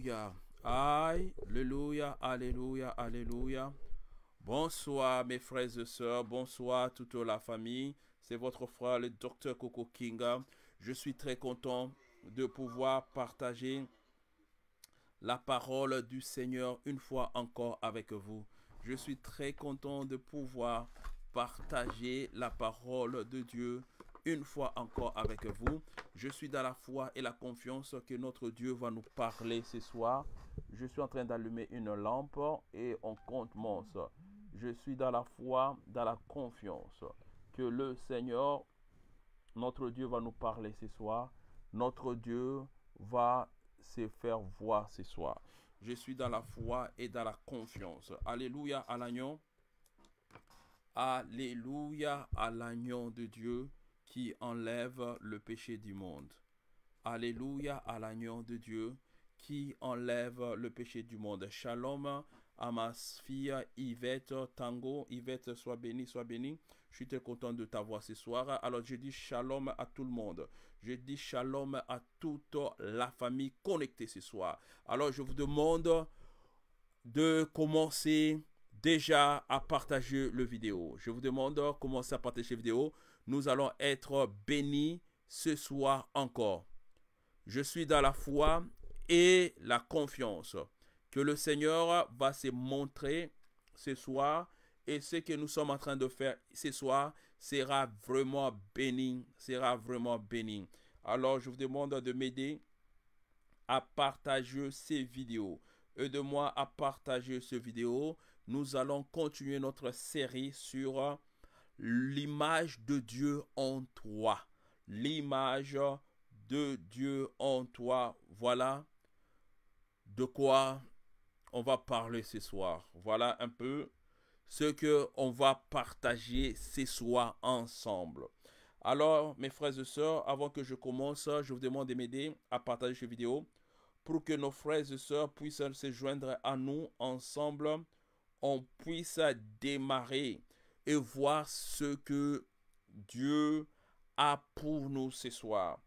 Alléluia. Alléluia, Alléluia, Alléluia. Bonsoir mes frères et sœurs, bonsoir toute la famille. C'est votre frère le docteur Coco Kinga. Je suis très content de pouvoir partager la parole du Seigneur une fois encore avec vous. Je suis très content de pouvoir partager la parole de Dieu une fois encore avec vous. Je suis dans la foi et la confiance que notre Dieu va nous parler ce soir. Je suis en train d'allumer une lampe et on compte Je suis dans la foi, dans la confiance que le Seigneur, notre Dieu, va nous parler ce soir. Notre Dieu va se faire voir ce soir. Je suis dans la foi et dans la confiance. Alléluia à l'agneau. Alléluia à l'agneau de Dieu qui enlève le péché du monde. Alléluia à l'agneau de Dieu qui enlève le péché du monde. Shalom à ma fille Yvette Tango. Yvette, sois béni, sois béni. Je suis très content de t'avoir ce soir. Alors je dis shalom à tout le monde. Je dis shalom à toute la famille connectée ce soir. Alors je vous demande de commencer déjà à partager le vidéo. Je vous demande de commencer à partager la vidéo nous allons être bénis ce soir encore. Je suis dans la foi et la confiance que le Seigneur va se montrer ce soir et ce que nous sommes en train de faire ce soir sera vraiment béni, sera vraiment béni. Alors je vous demande de m'aider à partager ces vidéos. aidez moi à partager ces vidéos. Nous allons continuer notre série sur l'image de Dieu en toi. L'image de Dieu en toi. Voilà de quoi on va parler ce soir. Voilà un peu ce que on va partager ce soir ensemble. Alors, mes frères et sœurs, avant que je commence, je vous demande de m'aider à partager cette vidéo pour que nos frères et sœurs puissent se joindre à nous ensemble. On puisse démarrer et voir ce que Dieu a pour nous ce soir.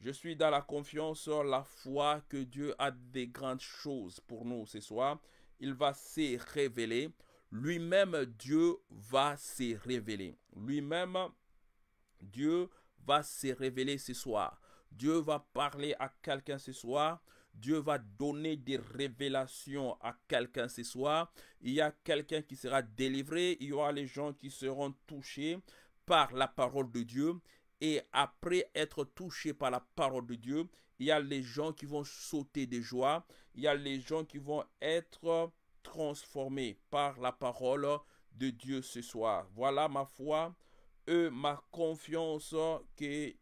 Je suis dans la confiance, la foi que Dieu a des grandes choses pour nous ce soir. Il va se révéler. Lui-même, Dieu va se révéler. Lui-même, Dieu va se révéler ce soir. Dieu va parler à quelqu'un ce soir. Dieu va donner des révélations à quelqu'un ce soir. Il y a quelqu'un qui sera délivré. Il y aura les gens qui seront touchés par la parole de Dieu. Et après être touchés par la parole de Dieu, il y a les gens qui vont sauter de joie. Il y a les gens qui vont être transformés par la parole de Dieu ce soir. Voilà ma foi et ma confiance que,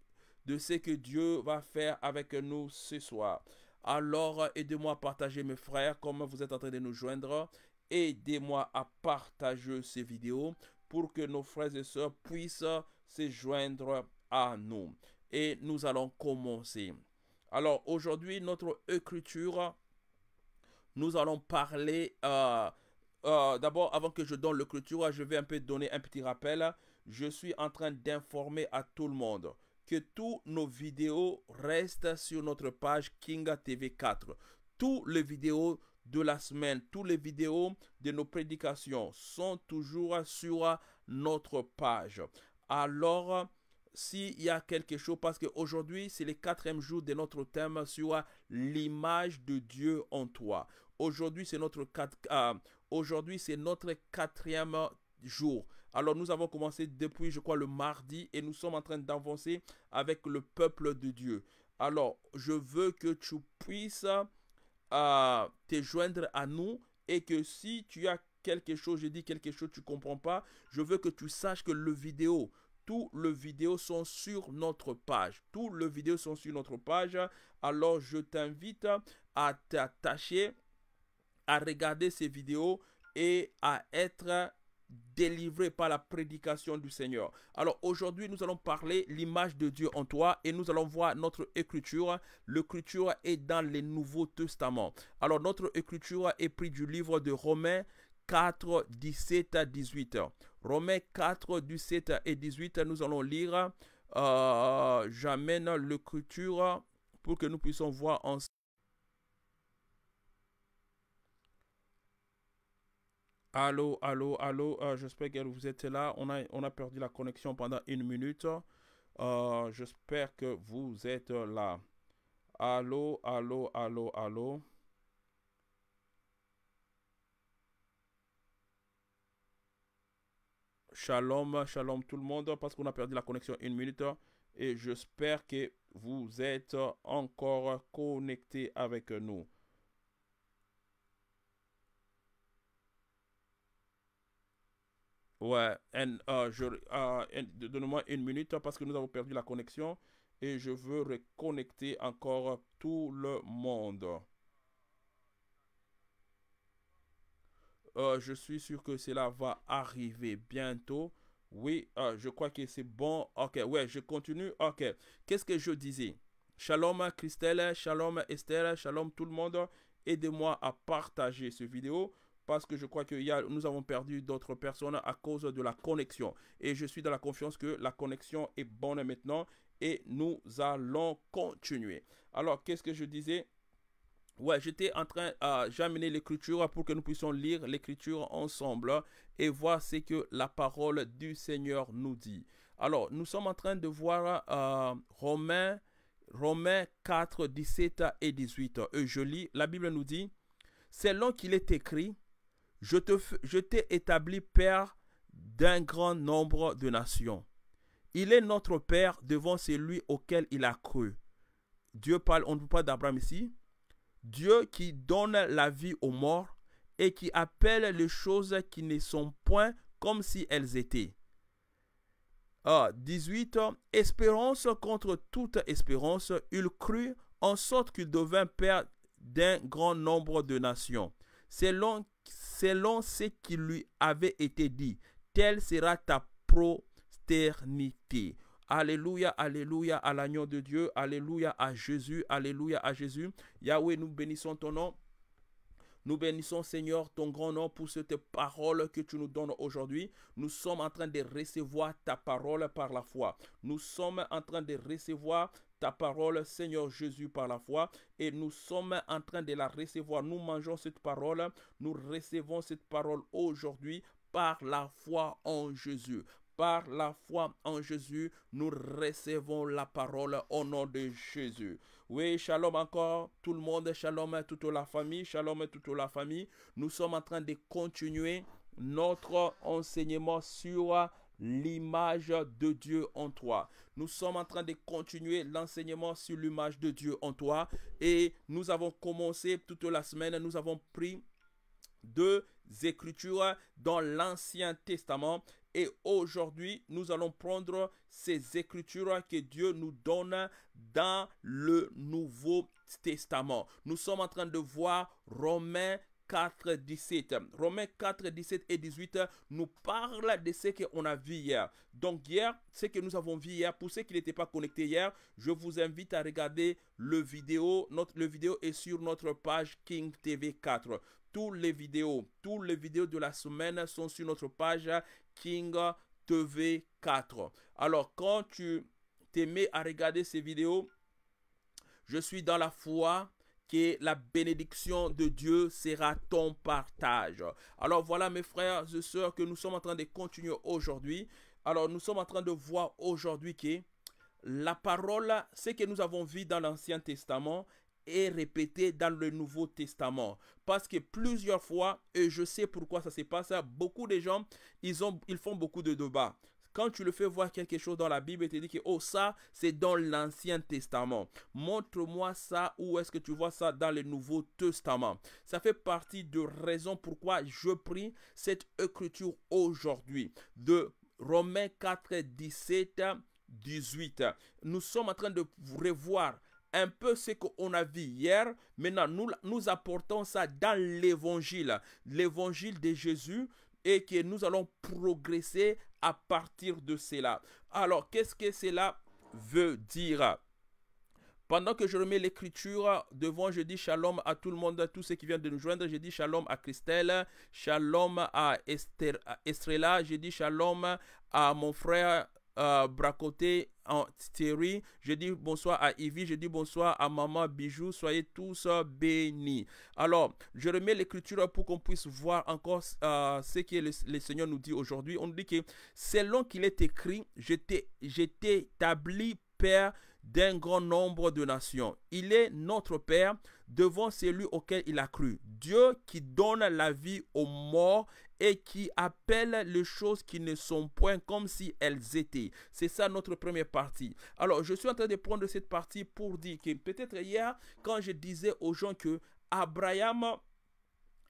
de ce que Dieu va faire avec nous ce soir. Alors aidez-moi à partager mes frères comme vous êtes en train de nous joindre. Aidez-moi à partager ces vidéos pour que nos frères et soeurs puissent se joindre à nous. Et nous allons commencer. Alors aujourd'hui, notre écriture, nous allons parler... Euh, euh, d'abord, avant que je donne l'écriture, je vais un peu donner un petit rappel. Je suis en train d'informer à tout le monde que tous nos vidéos restent sur notre page Kinga TV 4. Tous les vidéos de la semaine, tous les vidéos de nos prédications sont toujours sur notre page. Alors, s'il y a quelque chose, parce qu'aujourd'hui, c'est le quatrième jour de notre thème sur l'image de Dieu en toi. Aujourd'hui, c'est notre, euh, aujourd'hui, c'est notre quatrième jour. Alors nous avons commencé depuis, je crois, le mardi et nous sommes en train d'avancer avec le peuple de Dieu. Alors je veux que tu puisses euh, te joindre à nous et que si tu as quelque chose, je dis quelque chose, tu ne comprends pas, je veux que tu saches que le vidéo, tous les vidéos sont sur notre page. Tous les vidéos sont sur notre page. Alors je t'invite à t'attacher, à regarder ces vidéos et à être délivré par la prédication du Seigneur. Alors aujourd'hui, nous allons parler l'image de Dieu en toi et nous allons voir notre écriture. L'écriture est dans les Nouveaux Testaments. Alors notre écriture est prise du livre de Romains 4, 17 à 18. Romains 4, 17 et 18, nous allons lire. Euh, j'amène l'écriture pour que nous puissions voir ensemble. Allô, allô, allô, euh, j'espère que vous êtes là. On a, on a perdu la connexion pendant une minute. Euh, j'espère que vous êtes là. Allô, allô, allô, allô. Shalom, shalom tout le monde, parce qu'on a perdu la connexion une minute. Et j'espère que vous êtes encore connectés avec nous. Ouais, et je, donne-moi une minute parce que nous avons perdu la connexion et je veux reconnecter encore tout le monde. Euh, je suis sûr que cela va arriver bientôt. Oui, euh, je crois que c'est bon. Ok, ouais, je continue. Ok, qu'est-ce que je disais Shalom Christelle, shalom Esther, shalom tout le monde. Aidez-moi à partager cette vidéo parce que je crois que nous avons perdu d'autres personnes à cause de la connexion. Et je suis dans la confiance que la connexion est bonne maintenant et nous allons continuer. Alors, qu'est-ce que je disais Ouais, j'étais en train, d'amener l'écriture pour que nous puissions lire l'écriture ensemble et voir ce que la parole du Seigneur nous dit. Alors, nous sommes en train de voir euh, Romains, 4, 17 et 18. Et je lis, la Bible nous dit, selon qu'il est écrit, je t'ai établi Père d'un grand nombre de nations. Il est notre Père devant celui auquel il a cru. Dieu parle, on ne parle pas d'Abraham ici. Dieu qui donne la vie aux morts et qui appelle les choses qui ne sont point comme si elles étaient. Ah, 18. Espérance contre toute espérance, il crut en sorte qu'il devint père d'un grand nombre de nations, selon selon ce qui lui avait été dit. Telle sera ta prosternité. Alléluia, alléluia à l'agneau de Dieu, alléluia à Jésus, alléluia à Jésus. Yahweh, nous bénissons ton nom. Nous bénissons Seigneur ton grand nom pour cette parole que tu nous donnes aujourd'hui. Nous sommes en train de recevoir ta parole par la foi. Nous sommes en train de recevoir ta parole, Seigneur Jésus, par la foi. Et nous sommes en train de la recevoir. Nous mangeons cette parole. Nous recevons cette parole aujourd'hui par la foi en Jésus. Par la foi en Jésus, nous recevons la parole au nom de Jésus. Oui, shalom encore tout le monde, shalom toute la famille, shalom toute la famille. Nous sommes en train de continuer notre enseignement sur l'image de Dieu en toi. Nous sommes en train de continuer l'enseignement sur l'image de Dieu en toi et nous avons commencé toute la semaine, nous avons pris deux écritures dans l'Ancien Testament et aujourd'hui nous allons prendre ces écritures que Dieu nous donne dans le Nouveau Testament. Nous sommes en train de voir Romains 4, 17. Romains 4, 17 et 18 nous parle de ce qu'on a vu hier. Donc hier, ce que nous avons vu hier, pour ceux qui n'étaient pas connectés hier, je vous invite à regarder le vidéo. Notre, le vidéo est sur notre page King TV 4. Tous les vidéos, tous les vidéos de la semaine sont sur notre page King TV 4. Alors quand tu t'aimais à regarder ces vidéos, je suis dans la foi, que la bénédiction de Dieu sera ton partage. Alors voilà mes frères et sœurs que nous sommes en train de continuer aujourd'hui. Alors nous sommes en train de voir aujourd'hui que la parole, ce que nous avons vu dans l'Ancien Testament, est répété dans le Nouveau Testament. Parce que plusieurs fois, et je sais pourquoi ça se passe, beaucoup de gens, ils, ont, ils font beaucoup de débats. Quand tu le fais voir quelque chose dans la Bible, tu te dit que, oh, ça, c'est dans l'Ancien Testament. Montre-moi ça, où est-ce que tu vois ça dans le Nouveau Testament. Ça fait partie de raison pourquoi je prie cette écriture aujourd'hui. De Romains 4, 17, 18. Nous sommes en train de revoir un peu ce qu'on a vu hier. Maintenant, nous, nous apportons ça dans l'évangile. L'évangile de Jésus, et que nous allons progresser à partir de cela. Alors, qu'est-ce que cela veut dire pendant que je remets l'écriture devant, je dis shalom à tout le monde, à tous ceux qui viennent de nous joindre. Je dis shalom à Christelle, shalom à, Esther, Estrella, je dis shalom à mon frère euh, Bracoté en Thierry. Je dis bonsoir à ivy Je dis bonsoir à Maman Bijou. Soyez tous euh, bénis. Alors, je remets l'écriture pour qu'on puisse voir encore euh, ce que le, Seigneur nous dit aujourd'hui. On dit que selon qu'il est écrit, j'étais établi Père d'un grand nombre de nations. Il est notre Père devant celui auquel il a cru. Dieu qui donne la vie aux morts et qui appellent les choses qui ne sont point comme si elles étaient. C'est ça notre première partie. Alors, je suis en train de prendre cette partie pour dire que peut-être hier, quand je disais aux gens que Abraham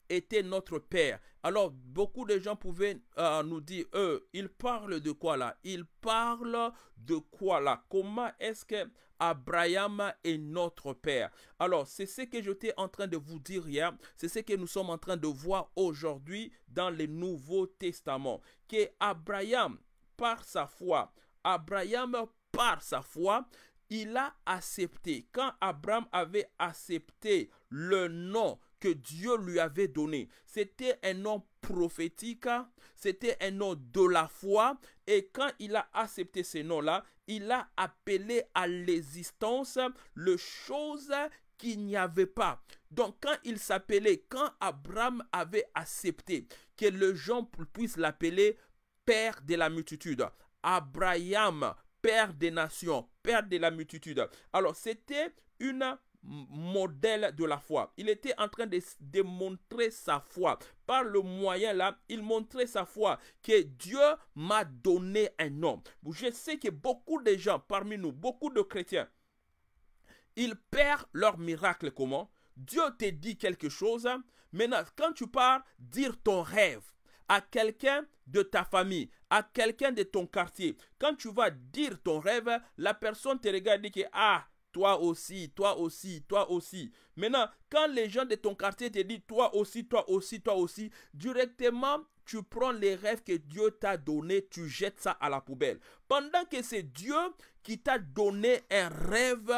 était notre Père. Alors, beaucoup de gens pouvaient euh, nous dire, eux, ils parlent de quoi là Ils parlent de quoi là Comment est-ce que Abraham est notre Père Alors, c'est ce que j'étais en train de vous dire hier, c'est ce que nous sommes en train de voir aujourd'hui dans le Nouveau Testament, que Abraham, par sa foi, Abraham, par sa foi, il a accepté. Quand Abraham avait accepté le nom Dieu lui avait donné. C'était un nom prophétique, c'était un nom de la foi, et quand il a accepté ce nom-là, il a appelé à l'existence le chose qu'il n'y avait pas. Donc quand il s'appelait, quand Abraham avait accepté que le gens puissent l'appeler Père de la multitude, Abraham, Père des nations, Père de la multitude. Alors c'était une modèle de la foi. Il était en train de démontrer sa foi. Par le moyen là, il montrait sa foi que Dieu m'a donné un nom. Je sais que beaucoup de gens parmi nous, beaucoup de chrétiens, ils perdent leur miracle comment Dieu te dit quelque chose. Maintenant, quand tu pars, dire ton rêve à quelqu'un de ta famille, à quelqu'un de ton quartier. Quand tu vas dire ton rêve, la personne te regarde et dit que, ah, toi aussi, toi aussi, toi aussi. Maintenant, quand les gens de ton quartier te disent toi aussi, toi aussi, toi aussi, directement, tu prends les rêves que Dieu t'a donnés, tu jettes ça à la poubelle. Pendant que c'est Dieu qui t'a donné un rêve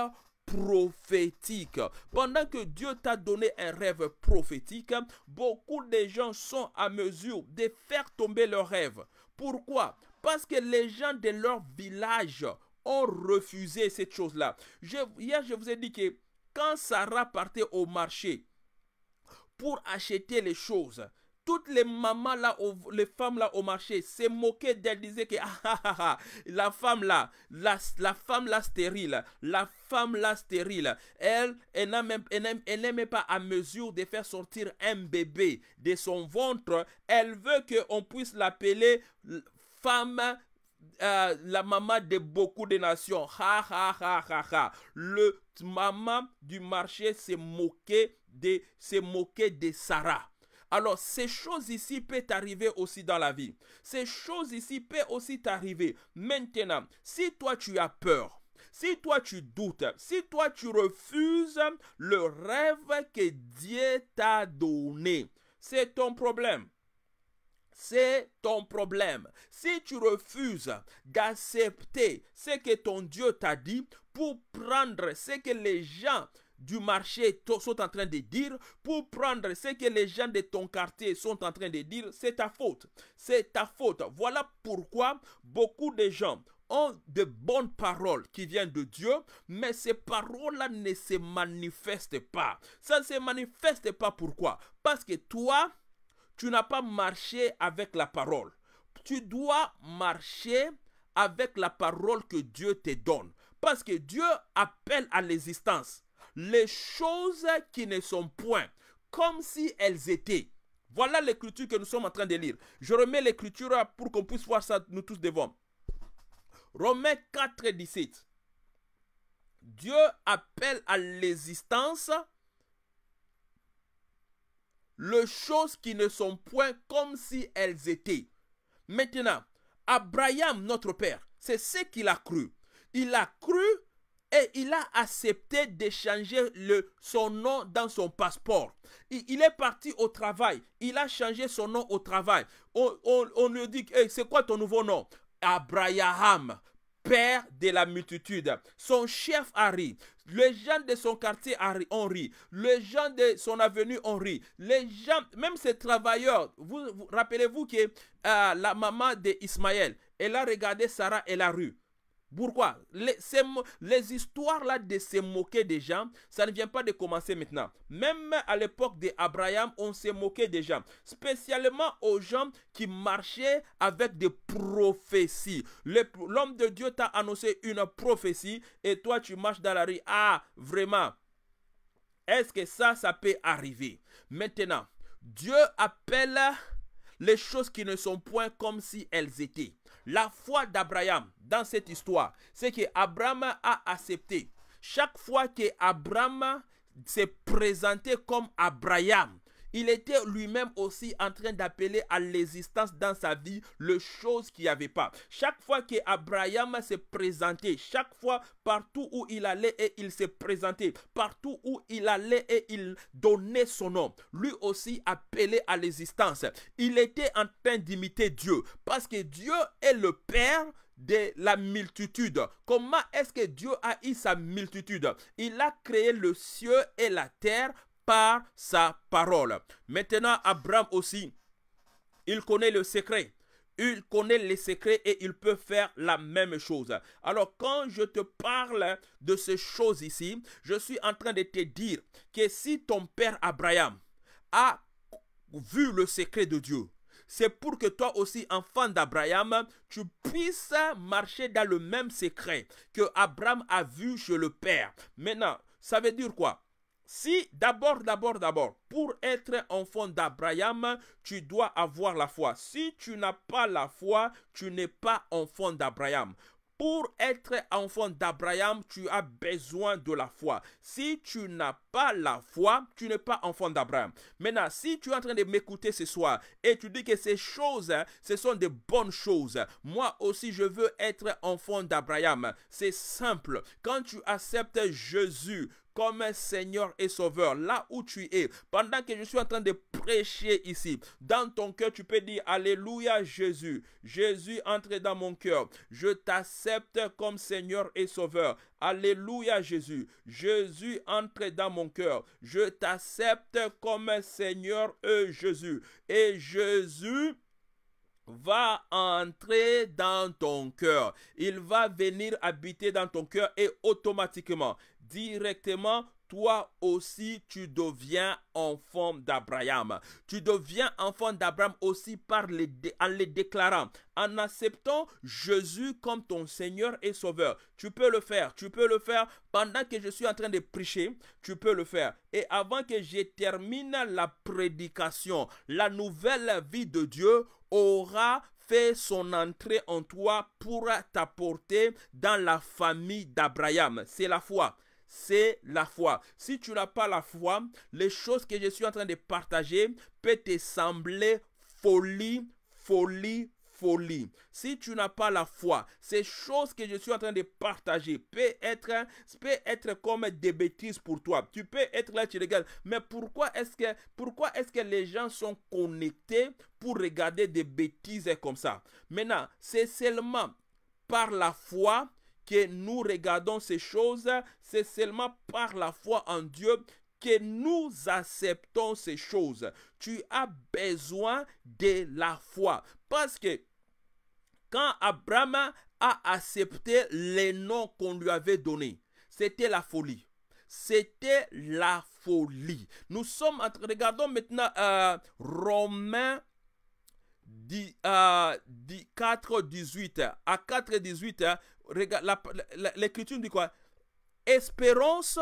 prophétique. Pendant que Dieu t'a donné un rêve prophétique, beaucoup de gens sont à mesure de faire tomber leurs rêves. Pourquoi Parce que les gens de leur village ont refusé cette chose-là. hier, je vous ai dit que quand Sarah partait au marché pour acheter les choses, toutes les mamans là, les femmes là au marché se moquaient d'elle, disait que ah, ah, ah, la femme là, la, femme là stérile, la femme là stérile, elle, elle même elle pas à mesure de faire sortir un bébé de son ventre, elle veut qu'on puisse l'appeler femme euh, la maman de beaucoup de nations. Ha ha ha ha ha. Le maman du marché s'est moqué de, s'est moqué de Sarah. Alors, ces choses ici peuvent arriver aussi dans la vie. Ces choses ici peuvent aussi t'arriver. Maintenant, si toi tu as peur, si toi tu doutes, si toi tu refuses le rêve que Dieu t'a donné, c'est ton problème c'est ton problème. Si tu refuses d'accepter ce que ton Dieu t'a dit pour prendre ce que les gens du marché sont en train de dire, pour prendre ce que les gens de ton quartier sont en train de dire, c'est ta faute. C'est ta faute. Voilà pourquoi beaucoup de gens ont de bonnes paroles qui viennent de Dieu, mais ces paroles-là ne se manifestent pas. Ça ne se manifeste pas pourquoi Parce que toi, tu n'as pas marché avec la parole. Tu dois marcher avec la parole que Dieu te donne. Parce que Dieu appelle à l'existence les choses qui ne sont point, comme si elles étaient. Voilà l'écriture que nous sommes en train de lire. Je remets l'écriture pour qu'on puisse voir ça nous tous devant. Romains 4, 17. Dieu appelle à l'existence les choses qui ne sont point comme si elles étaient. Maintenant, Abraham, notre père, c'est ce qu'il a cru. Il a cru et il a accepté d'échanger son nom dans son passeport. Il, est parti au travail. Il a changé son nom au travail. On, nous lui dit, c'est quoi ton nouveau nom Abraham, père de la multitude. Son chef arrive. Les gens de son quartier ont ri. Les gens de son avenue ont ri. Les gens, même ces travailleurs, vous, rappelez-vous que euh, la maman d'Ismaël, elle a regardé Sarah et la rue. Pourquoi les, histoires là de se moquer des gens, ça ne vient pas de commencer maintenant. Même à l'époque d'Abraham, on se moquait des gens. Spécialement aux gens qui marchaient avec des prophéties. L'homme de Dieu t'a annoncé une prophétie et toi tu marches dans la rue. Ah, vraiment. Est-ce que ça, ça peut arriver Maintenant, Dieu appelle les choses qui ne sont point comme si elles étaient. La foi d'Abraham dans cette histoire, c'est que Abraham a accepté. Chaque fois que Abraham s'est présenté comme Abraham, il était lui-même aussi en train d'appeler à l'existence dans sa vie le chose qu'il n'y avait pas. Chaque fois que Abraham s'est présenté, chaque fois partout où il allait et il s'est présenté, partout où il allait et il donnait son nom, lui aussi appelait à l'existence. Il était en train d'imiter Dieu parce que Dieu est le Père de la multitude. Comment est-ce que Dieu a eu sa multitude Il a créé le ciel et la terre par sa parole. Maintenant, Abraham aussi, il connaît le secret. Il connaît les secrets et il peut faire la même chose. Alors quand je te parle de ces choses ici, je suis en train de te dire que si ton père Abraham a vu le secret de Dieu, c'est pour que toi aussi, enfant d'Abraham, tu puisses marcher dans le même secret que Abraham a vu chez le Père. Maintenant, ça veut dire quoi si d'abord, d'abord, d'abord, pour être enfant d'Abraham, tu dois avoir la foi. Si tu n'as pas la foi, tu n'es pas enfant d'Abraham. Pour être enfant d'Abraham, tu as besoin de la foi. Si tu n'as pas la foi, tu n'es pas enfant d'Abraham. Maintenant, si tu es en train de m'écouter ce soir et tu dis que ces choses, hein, ce sont des bonnes choses, moi aussi je veux être enfant d'Abraham. C'est simple. Quand tu acceptes Jésus comme Seigneur et Sauveur, là où tu es, pendant que je suis en train de prêcher ici, dans ton cœur, tu peux dire Alléluia Jésus. Jésus entre dans mon cœur. Je t'accepte comme Seigneur et Sauveur. Alléluia Jésus. Jésus entre dans mon cœur. Je t'accepte comme Seigneur et Jésus. Et Jésus va entrer dans ton cœur. Il va venir habiter dans ton cœur et automatiquement, directement, toi aussi tu deviens enfant d'Abraham. Tu deviens enfant d'Abraham aussi par les, en les déclarant, en acceptant Jésus comme ton Seigneur et Sauveur. Tu peux le faire, tu peux le faire pendant que je suis en train de prêcher, tu peux le faire. Et avant que je termine la prédication, la nouvelle vie de Dieu aura fait son entrée en toi pour t'apporter dans la famille d'Abraham. C'est la foi c'est la foi. Si tu n'as pas la foi, les choses que je suis en train de partager peuvent te sembler folie, folie, folie. Si tu n'as pas la foi, ces choses que je suis en train de partager peut être, être comme des bêtises pour toi. Tu peux être là, tu regardes. Mais pourquoi est-ce que, pourquoi est-ce que les gens sont connectés pour regarder des bêtises comme ça? Maintenant, c'est seulement par la foi que nous regardons ces choses, c'est seulement par la foi en Dieu que nous acceptons ces choses. Tu as besoin de la foi. Parce que quand Abraham a accepté les noms qu'on lui avait donnés, c'était la folie. C'était la folie. Nous sommes en train, regardons maintenant euh, Romains 10, euh, 10, 4, 18. À 4, 18, l'écriture dit quoi Espérance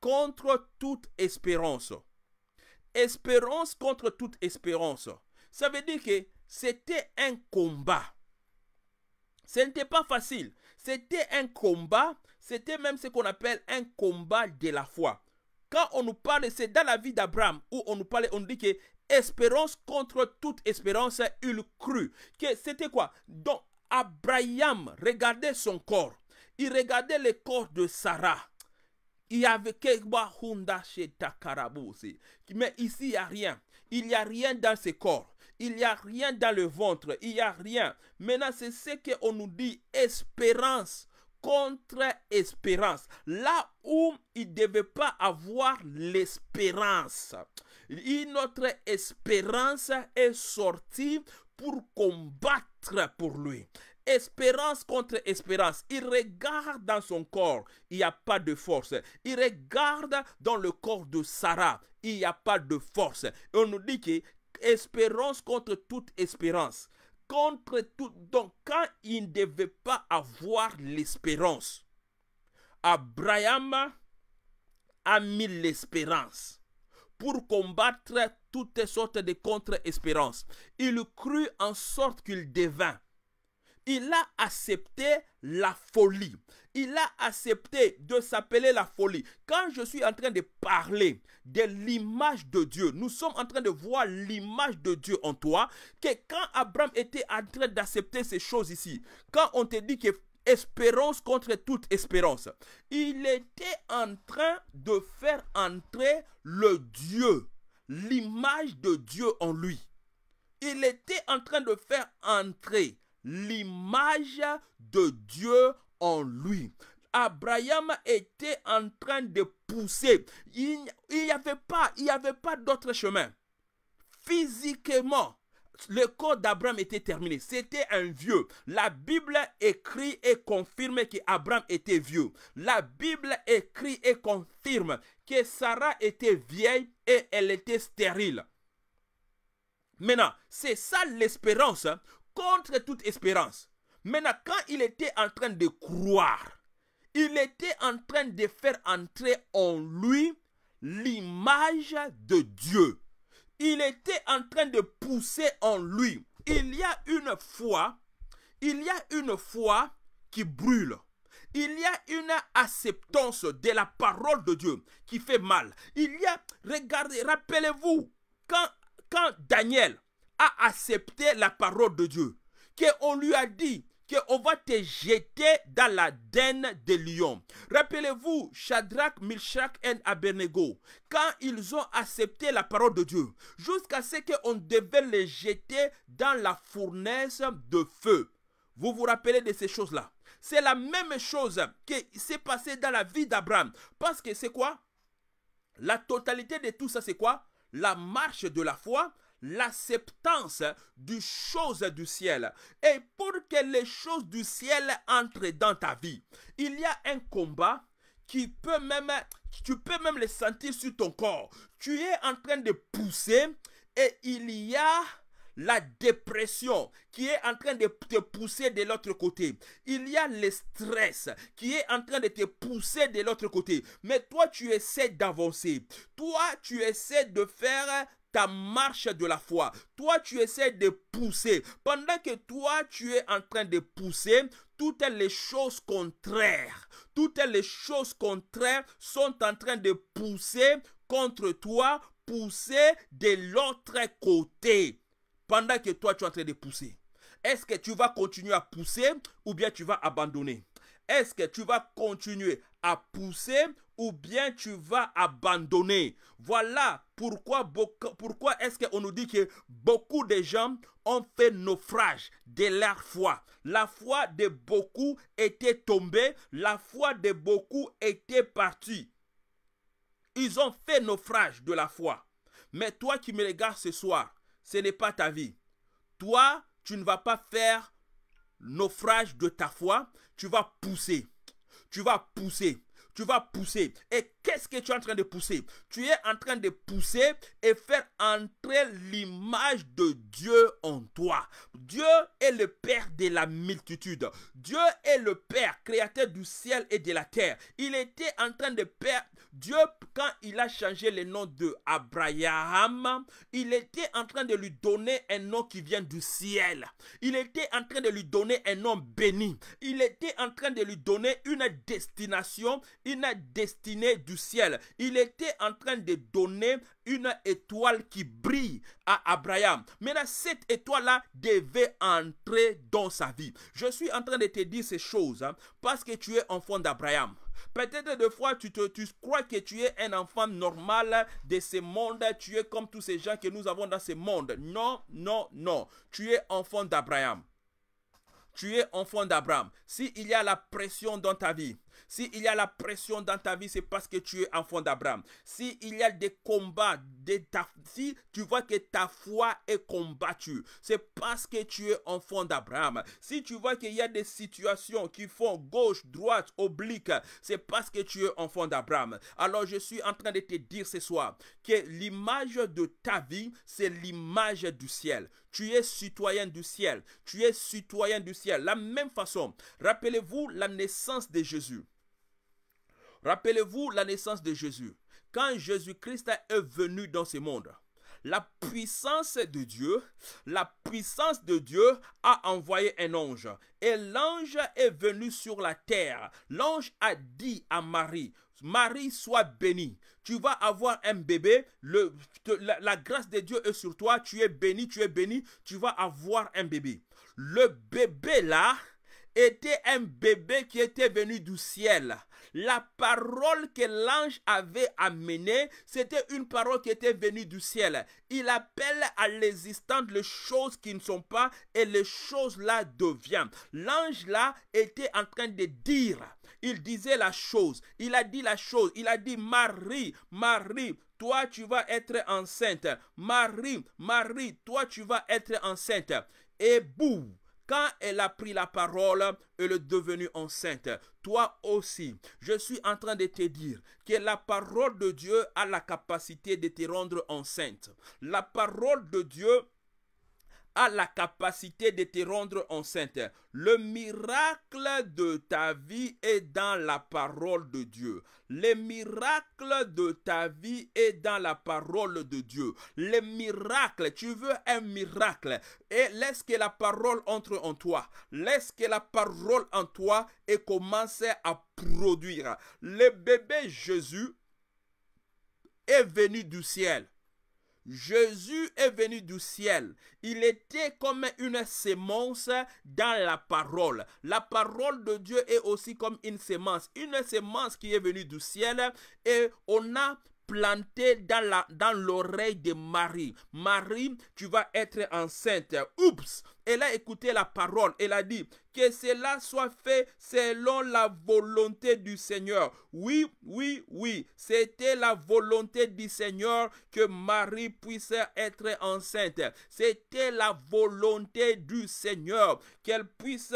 contre toute espérance. Espérance contre toute espérance. Ça veut dire que c'était un combat. Ce n'était pas facile. C'était un combat. C'était même ce qu'on appelle un combat de la foi. Quand on nous parle, c'est dans la vie d'Abraham où on nous parle, on dit que espérance contre toute espérance, il crut. Que c'était quoi? Donc, Abraham regardait son corps. Il regardait le corps de Sarah. Il y avait quelques Honda chez corps. Mais ici, il n'y a rien. Il n'y a rien dans ce corps. Il n'y a rien dans le ventre. Il n'y a rien. Maintenant, c'est ce qu'on nous dit espérance contre espérance. Là où il ne devait pas avoir l'espérance. notre notre espérance est sortie pour combattre pour lui. Espérance contre espérance. Il regarde dans son corps, il n'y a pas de force. Il regarde dans le corps de Sarah, il n'y a pas de force. on nous dit que espérance contre toute espérance. Contre tout. Donc, quand il ne devait pas avoir l'espérance, Abraham a mis l'espérance pour combattre toutes sortes de contre-espérances. Il crut en sorte qu'il devint. Il a accepté la folie. Il a accepté de s'appeler la folie. Quand je suis en train de parler de l'image de Dieu, nous sommes en train de voir l'image de Dieu en toi, que quand Abraham était en train d'accepter ces choses ici, quand on te dit que espérance contre toute espérance. Il était en train de faire entrer le Dieu, l'image de Dieu en lui. Il était en train de faire entrer l'image de Dieu en lui. Abraham était en train de pousser. Il n'y avait pas, pas d'autre chemin. Physiquement, le corps d'Abraham était terminé. C'était un vieux. La Bible écrit et confirme qu'Abraham était vieux. La Bible écrit et confirme que Sarah était vieille et elle était stérile. Maintenant, c'est ça l'espérance hein, contre toute espérance. Maintenant, quand il était en train de croire, il était en train de faire entrer en lui l'image de Dieu il était en train de pousser en lui. Il y a une foi, il y a une foi qui brûle. Il y a une acceptance de la parole de Dieu qui fait mal. Il y a, regardez, rappelez-vous, quand, quand Daniel a accepté la parole de Dieu, qu'on lui a dit, on va te jeter dans la denne de lions. Rappelez-vous, Shadrach, Milchak et Abednego, quand ils ont accepté la parole de Dieu, jusqu'à ce qu'on devait les jeter dans la fournaise de feu. Vous vous rappelez de ces choses-là. C'est la même chose qui s'est passée dans la vie d'Abraham. Parce que c'est quoi La totalité de tout ça, c'est quoi La marche de la foi, l'acceptance des choses du ciel. Et pour que les choses du ciel entrent dans ta vie, il y a un combat qui peut même, tu peux même le sentir sur ton corps. Tu es en train de pousser et il y a la dépression qui est en train de te pousser de l'autre côté. Il y a le stress qui est en train de te pousser de l'autre côté. Mais toi, tu essaies d'avancer. Toi, tu essaies de faire ta marche de la foi. Toi, tu essaies de pousser. Pendant que toi, tu es en train de pousser, toutes les choses contraires, toutes les choses contraires sont en train de pousser contre toi, pousser de l'autre côté. Pendant que toi, tu es en train de pousser. Est-ce que tu vas continuer à pousser ou bien tu vas abandonner? Est-ce que tu vas continuer à pousser ou bien tu vas abandonner. Voilà pourquoi, pourquoi est-ce qu'on nous dit que beaucoup de gens ont fait naufrage de leur foi. La foi de beaucoup était tombée, la foi de beaucoup était partie. Ils ont fait naufrage de la foi. Mais toi qui me regardes ce soir, ce n'est pas ta vie. Toi, tu ne vas pas faire naufrage de ta foi, tu vas pousser. Tu vas pousser tu vas pousser. Et qu'est-ce que tu es en train de pousser Tu es en train de pousser et faire entrer l'image de Dieu en toi. Dieu est le Père de la multitude. Dieu est le Père, créateur du ciel et de la terre. Il était en train de, père, Dieu, quand il a changé le nom de Abraham, il était en train de lui donner un nom qui vient du ciel. Il était en train de lui donner un nom béni. Il était en train de lui donner une destination, une destinée du ciel. Il était en train de donner une étoile qui brille à Abraham. Maintenant, cette étoile-là devait entrer dans sa vie. Je suis en train de te dire ces choses hein, parce que tu es enfant d'Abraham. Peut-être des fois, tu, te, tu crois que tu es un enfant normal de ce monde. Tu es comme tous ces gens que nous avons dans ce monde. Non, non, non. Tu es enfant d'Abraham. Tu es enfant d'Abraham. S'il y a la pression dans ta vie, si il y a la pression dans ta vie, c'est parce que tu es enfant d'Abraham. S'il y a des combats, des si tu vois que ta foi est combattue, c'est parce que tu es enfant d'Abraham. Si tu vois qu'il y a des situations qui font gauche, droite, oblique, c'est parce que tu es enfant d'Abraham. Alors je suis en train de te dire ce soir que l'image de ta vie, c'est l'image du ciel. Tu es citoyen du ciel. Tu es citoyen du ciel. La même façon, rappelez-vous la naissance de Jésus. Rappelez-vous la naissance de Jésus. Quand Jésus-Christ est venu dans ce monde, la puissance de Dieu, la puissance de Dieu a envoyé un ange. Et l'ange est venu sur la terre. L'ange a dit à Marie, Marie, sois bénie. Tu vas avoir un bébé. la, la, grâce de Dieu est sur toi. Tu es bénie, tu es bénie. Tu vas avoir un bébé. Le bébé là était un bébé qui était venu du ciel. La parole que l'ange avait amenée, c'était une parole qui était venue du ciel. Il appelle à l'existence les choses qui ne sont pas et les choses là deviennent. L'ange là était en train de dire, il disait la chose, il a dit la chose, il a dit Marie, Marie, toi tu vas être enceinte. Marie, Marie, toi tu vas être enceinte. Et boum, quand elle a pris la parole, elle est devenue enceinte. Toi aussi, je suis en train de te dire que la parole de Dieu a la capacité de te rendre enceinte. La parole de Dieu a la capacité de te rendre enceinte. Le miracle de ta vie est dans la parole de Dieu. Le miracle de ta vie est dans la parole de Dieu. Le miracle. tu veux un miracle. Et laisse que la parole entre en toi. Laisse que la parole en toi et commence à produire. Le bébé Jésus est venu du ciel. Jésus est venu du ciel. Il était comme une sémence dans la parole. La parole de Dieu est aussi comme une sémence. Une sémence qui est venue du ciel et on a planté dans, la, dans l'oreille de Marie. Marie, tu vas être enceinte. Oups! Elle a écouté la parole. Elle a dit que cela soit fait selon la volonté du Seigneur. Oui, oui, oui. C'était la volonté du Seigneur que Marie puisse être enceinte. C'était la volonté du Seigneur qu'elle puisse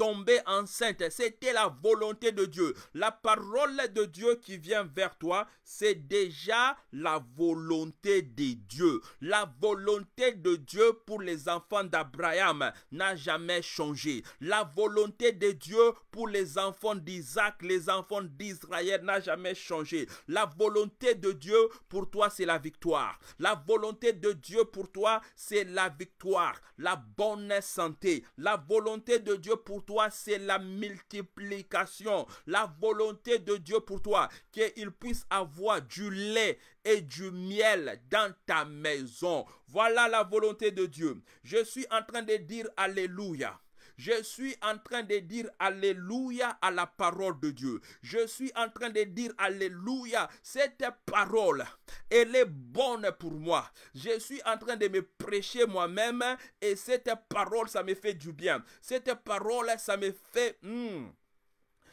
tomber enceinte. C'était la volonté de Dieu. La parole de Dieu qui vient vers toi, c'est déjà la volonté des dieux. La volonté de Dieu pour les enfants d'Abraham n'a jamais changé. La volonté de Dieu pour les enfants d'Isaac, les enfants d'Israël n'a jamais changé. La volonté de Dieu pour toi, c'est la victoire. La volonté de Dieu pour toi, c'est la victoire, la bonne santé. La volonté de Dieu pour toi, toi, c'est la multiplication. La volonté de Dieu pour toi, qu'il puisse avoir du lait et du miel dans ta maison. Voilà la volonté de Dieu. Je suis en train de dire Alléluia. Je suis en train de dire Alléluia à la parole de Dieu. Je suis en train de dire Alléluia. Cette parole, elle est bonne pour moi. Je suis en train de me prêcher moi-même et cette parole, ça me fait du bien. Cette parole, ça me fait... Hmm,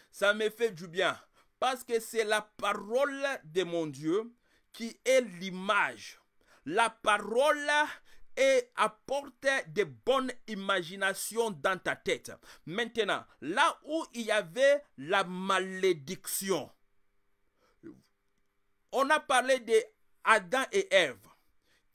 ça me fait du bien. Parce que c'est la parole de mon Dieu qui est l'image. La parole et apporter de bonnes imaginations dans ta tête. Maintenant, là où il y avait la malédiction, on a parlé de Adam et Ève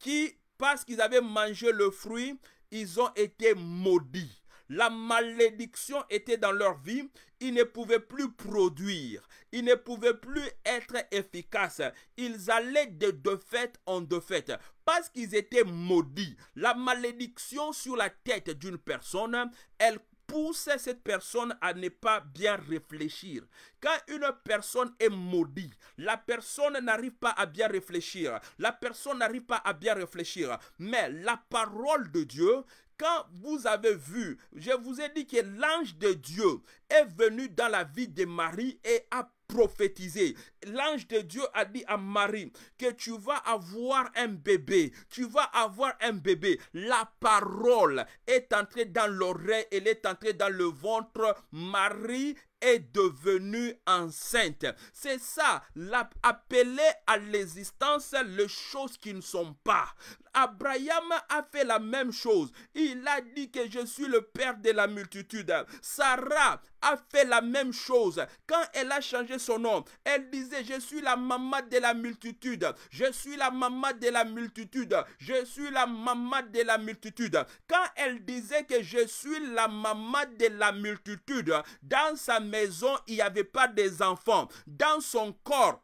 qui, parce qu'ils avaient mangé le fruit, ils ont été maudits. La malédiction était dans leur vie. Ils ne pouvaient plus produire. Ils ne pouvaient plus être efficaces. Ils allaient de défaite en défaite parce qu'ils étaient maudits. La malédiction sur la tête d'une personne, elle pousse cette personne à ne pas bien réfléchir. Quand une personne est maudite, la personne n'arrive pas à bien réfléchir. La personne n'arrive pas à bien réfléchir. Mais la parole de Dieu quand vous avez vu, je vous ai dit que l'ange de Dieu est venu dans la vie de Marie et a prophétisé. L'ange de Dieu a dit à Marie que tu vas avoir un bébé. Tu vas avoir un bébé. La parole est entrée dans l'oreille, elle est entrée dans le ventre. Marie est devenue enceinte. C'est ça, l'appeler à l'existence les choses qui ne sont pas. Abraham a fait la même chose. Il a dit que je suis le père de la multitude. Sarah a fait la même chose. Quand elle a changé son nom, elle disait, je suis la maman de la multitude. Je suis la maman de la multitude. Je suis la maman de la multitude. Quand elle disait que je suis la maman de la multitude, dans sa maison, il n'y avait pas des enfants. Dans son corps,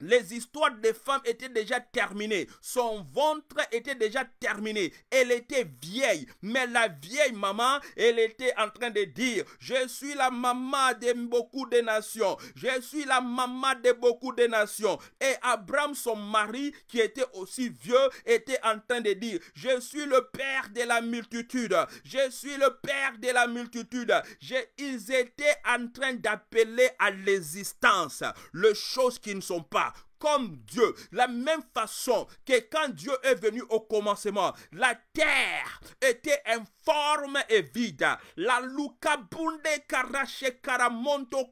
les histoires des femmes étaient déjà terminées. Son ventre était déjà terminé. Elle était vieille. Mais la vieille maman, elle était en train de dire, je suis la maman de beaucoup de nations. Je suis la maman de beaucoup de nations. Et Abraham, son mari, qui était aussi vieux, était en train de dire, je suis le père de la multitude. Je suis le père de la multitude. ils étaient en train d'appeler à l'existence les choses qui ne sont pas comme Dieu. La même façon que quand Dieu est venu au commencement, la terre était un forme et vide. La bunde karache karamonto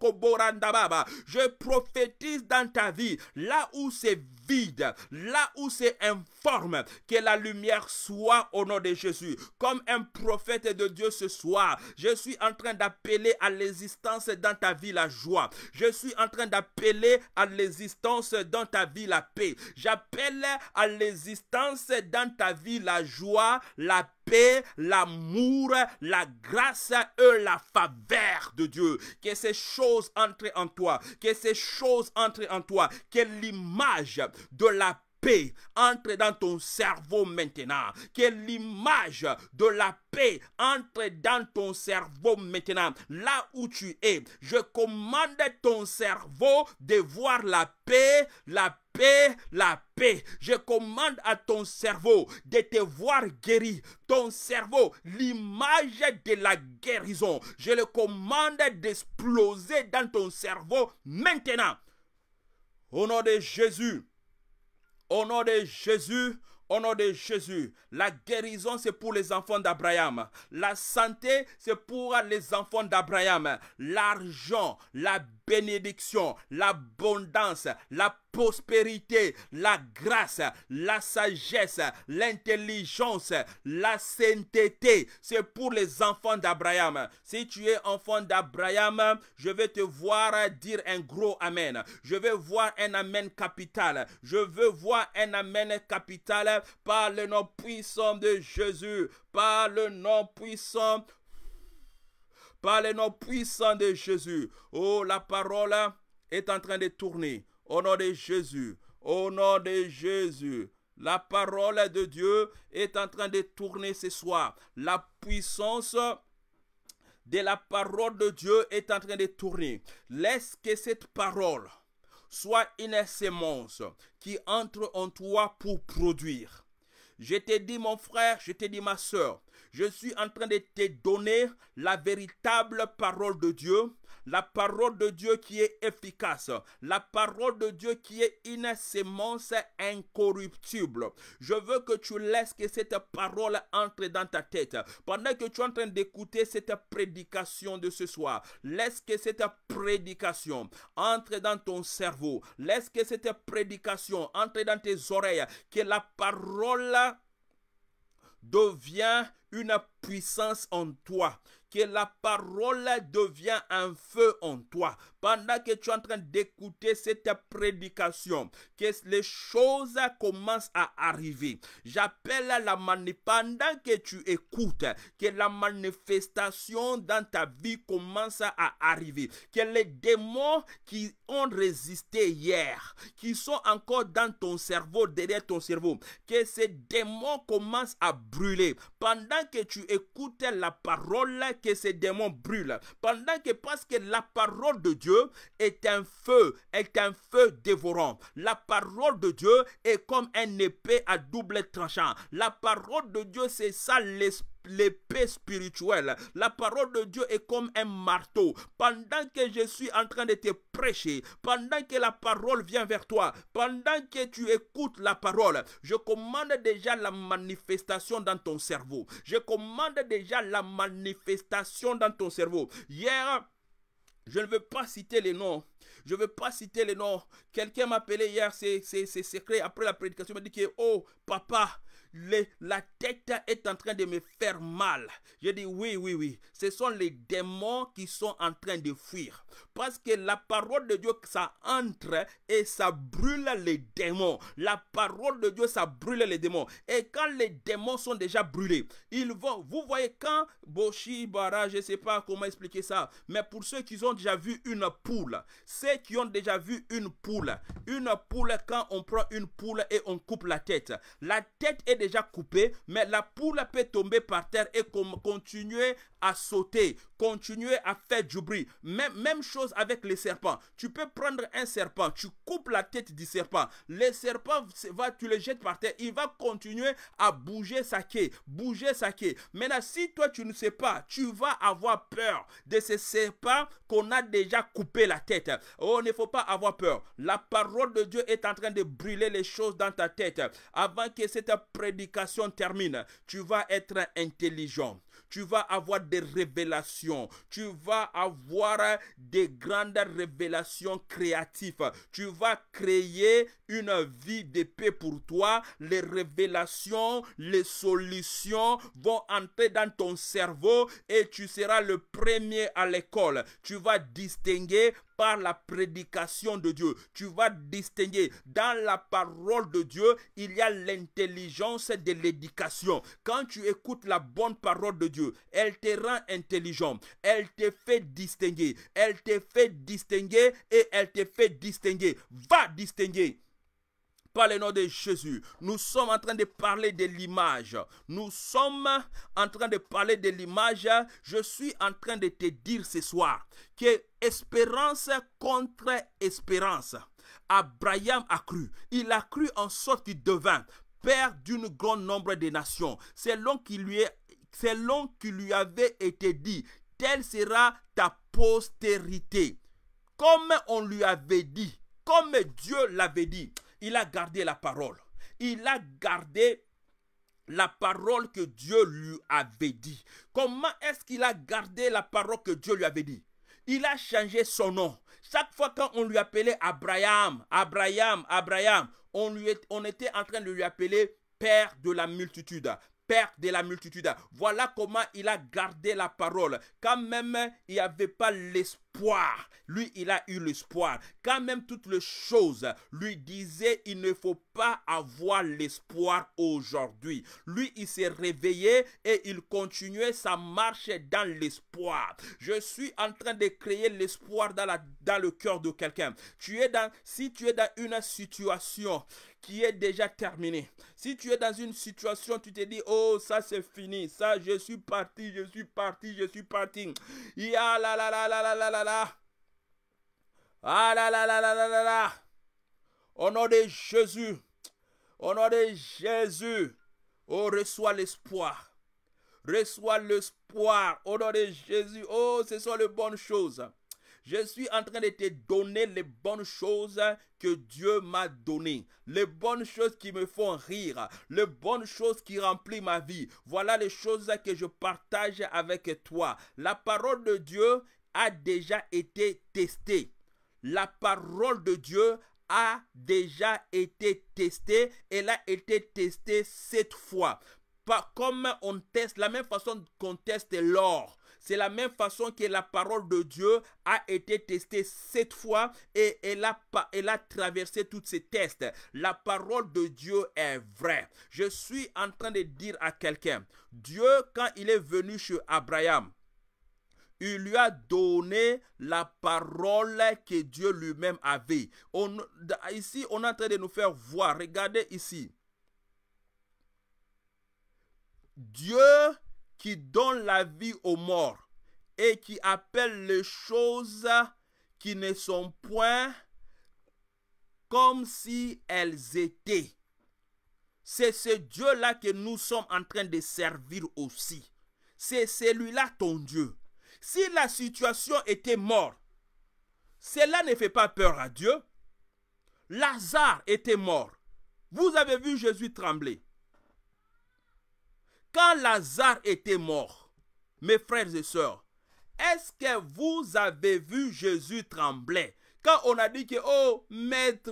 Je prophétise dans ta vie, là où c'est vide, là où c'est informe, que la lumière soit au nom de Jésus. Comme un prophète de Dieu ce soir, je suis en train d'appeler à l'existence dans ta vie la joie. Je suis en train d'appeler à l'existence dans ta vie la paix. J'appelle à l'existence dans ta vie la joie, la paix paix, l'amour, la grâce et la faveur de Dieu. Que ces choses entrent en toi, que ces choses entrent en toi, que l'image de la paix entre dans ton cerveau maintenant. Que l'image de la paix entre dans ton cerveau maintenant. Là où tu es, je commande ton cerveau de voir la paix, la paix paix, la paix. Je commande à ton cerveau de te voir guéri. Ton cerveau, l'image de la guérison. Je le commande d'exploser dans ton cerveau maintenant. Au nom de Jésus. Au nom de Jésus, au nom de Jésus, la guérison, c'est pour les enfants d'Abraham. La santé, c'est pour les enfants d'Abraham. L'argent, la bénédiction, l'abondance, la prospérité, la grâce, la sagesse, l'intelligence, la sainteté. C'est pour les enfants d'Abraham. Si tu es enfant d'Abraham, je vais te voir dire un gros Amen. Je vais voir un Amen capital. Je veux voir un Amen capital par le nom puissant de Jésus. Par le nom puissant par le nom puissant de Jésus. Oh, la parole est en train de tourner. Au nom de Jésus, au nom de Jésus, la parole de Dieu est en train de tourner ce soir. La puissance de la parole de Dieu est en train de tourner. Laisse que cette parole soit une sémence qui entre en toi pour produire. Je t'ai dit mon frère, je t'ai dit ma soeur, je suis en train de te donner la véritable parole de Dieu la parole de Dieu qui est efficace, la parole de Dieu qui est sémence incorruptible. Je veux que tu laisses que cette parole entre dans ta tête. Pendant que tu es en train d'écouter cette prédication de ce soir, laisse que cette prédication entre dans ton cerveau, laisse que cette prédication entre dans tes oreilles, que la parole devient une puissance en toi que la parole devient un feu en toi pendant que tu es en train d'écouter cette prédication, que les choses commencent à arriver. J'appelle la manifestation, pendant que tu écoutes, que la manifestation dans ta vie commence à arriver, que les démons qui ont résisté hier, qui sont encore dans ton cerveau, derrière ton cerveau, que ces démons commencent à brûler. Pendant que tu écoutes la parole, que ces démons brûlent. Pendant que, parce que la parole de Dieu, est un feu, est un feu dévorant. La parole de Dieu est comme un épée à double tranchant. La parole de Dieu, c'est ça l'épée spirituelle. La parole de Dieu est comme un marteau. Pendant que je suis en train de te prêcher, pendant que la parole vient vers toi, pendant que tu écoutes la parole, je commande déjà la manifestation dans ton cerveau. Je commande déjà la manifestation dans ton cerveau. Hier, je ne veux pas citer les noms. Je ne veux pas citer les noms. Quelqu'un m'a appelé hier, c'est secret, après la prédication. Il m'a dit que, oh, papa, la tête est en train de me faire mal. Je dis oui, oui, oui. Ce sont les démons qui sont en train de fuir. Parce que la parole de Dieu, ça entre et ça brûle les démons. La parole de Dieu, ça brûle les démons. Et quand les démons sont déjà brûlés, ils vont, vous voyez, quand Boshi, Bara, je sais pas comment expliquer ça, mais pour ceux qui ont déjà vu une poule, ceux qui ont déjà vu une poule, une poule, quand on prend une poule et on coupe la tête, la tête est déjà coupé, mais la poule peut tomber par terre et continuer à sauter, continuer à faire du bruit. Même, même chose avec les serpents. Tu peux prendre un serpent, tu coupes la tête du serpent. Les serpents, va, tu les jettes par terre, il va continuer à bouger sa queue, bouger sa queue. Maintenant, si toi tu ne sais pas, tu vas avoir peur de ces serpents qu'on a déjà coupé la tête. Oh, il ne faut pas avoir peur. La parole de Dieu est en train de brûler les choses dans ta tête. Avant que cette prédication termine, tu vas être intelligent tu vas avoir des révélations, tu vas avoir des grandes révélations créatives, tu vas créer une vie de paix pour toi, les révélations, les solutions vont entrer dans ton cerveau et tu seras le premier à l'école. Tu vas distinguer par la prédication de Dieu. Tu vas distinguer dans la parole de Dieu, il y a l'intelligence de l'éducation. Quand tu écoutes la bonne parole de Dieu, elle te rend intelligent. Elle te fait distinguer. Elle te fait distinguer et elle te fait distinguer. Va distinguer le nom de Jésus. Nous sommes en train de parler de l'image. Nous sommes en train de parler de l'image. Je suis en train de te dire ce soir que espérance contre espérance. Abraham a cru. Il a cru en sorte qu'il devint père d'un grand nombre de nations. Selon qui lui est selon qui lui avait été dit, telle sera ta postérité. Comme on lui avait dit, comme Dieu l'avait dit il a gardé la parole. Il a gardé la parole que Dieu lui avait dit. Comment est-ce qu'il a gardé la parole que Dieu lui avait dit Il a changé son nom. Chaque fois quand on lui appelait Abraham, Abraham, Abraham, on, était en train de lui appeler Père de la multitude, Père de la multitude. Voilà comment il a gardé la parole. Quand même il n'y avait pas l'esprit. Lui, il a eu l'espoir. Quand même toutes les choses lui disaient, il ne faut pas avoir l'espoir aujourd'hui. Lui, il s'est réveillé et il continuait sa marche dans l'espoir. Je suis en train de créer l'espoir dans, dans le cœur de quelqu'un. Tu es dans, si tu es dans une situation qui est déjà terminée, si tu es dans une situation, tu te dis, oh, ça c'est fini, ça je suis parti, je suis parti, je suis parti. Ya la la la la la la la ah là là là là là là là. Au nom de Jésus. Au nom de Jésus. Oh, reçois l'espoir. Reçois l'espoir. Au nom de Jésus. Oh, ce sont les bonnes choses. Je suis en train de te donner les bonnes choses que Dieu m'a données. Les bonnes choses qui me font rire. Les bonnes choses qui remplissent ma vie. Voilà les choses que je partage avec toi. La parole de Dieu a déjà été testée. La parole de Dieu a déjà été testée. Elle a été testée cette fois. Pas comme on teste, la même façon qu'on teste l'or. C'est la même façon que la parole de Dieu a été testée cette fois et elle a, elle a traversé toutes ces tests. La parole de Dieu est vraie. Je suis en train de dire à quelqu'un, Dieu, quand il est venu chez Abraham, il lui a donné la parole que Dieu lui-même avait. On, ici, on est en train de nous faire voir. Regardez ici. Dieu qui donne la vie aux morts et qui appelle les choses qui ne sont point comme si elles étaient. C'est ce Dieu-là que nous sommes en train de servir aussi. C'est celui-là ton Dieu. Si la situation était morte, cela ne fait pas peur à Dieu. Lazare était mort. Vous avez vu Jésus trembler. Quand Lazare était mort, mes frères et sœurs, est-ce que vous avez vu Jésus trembler quand on a dit que, oh maître,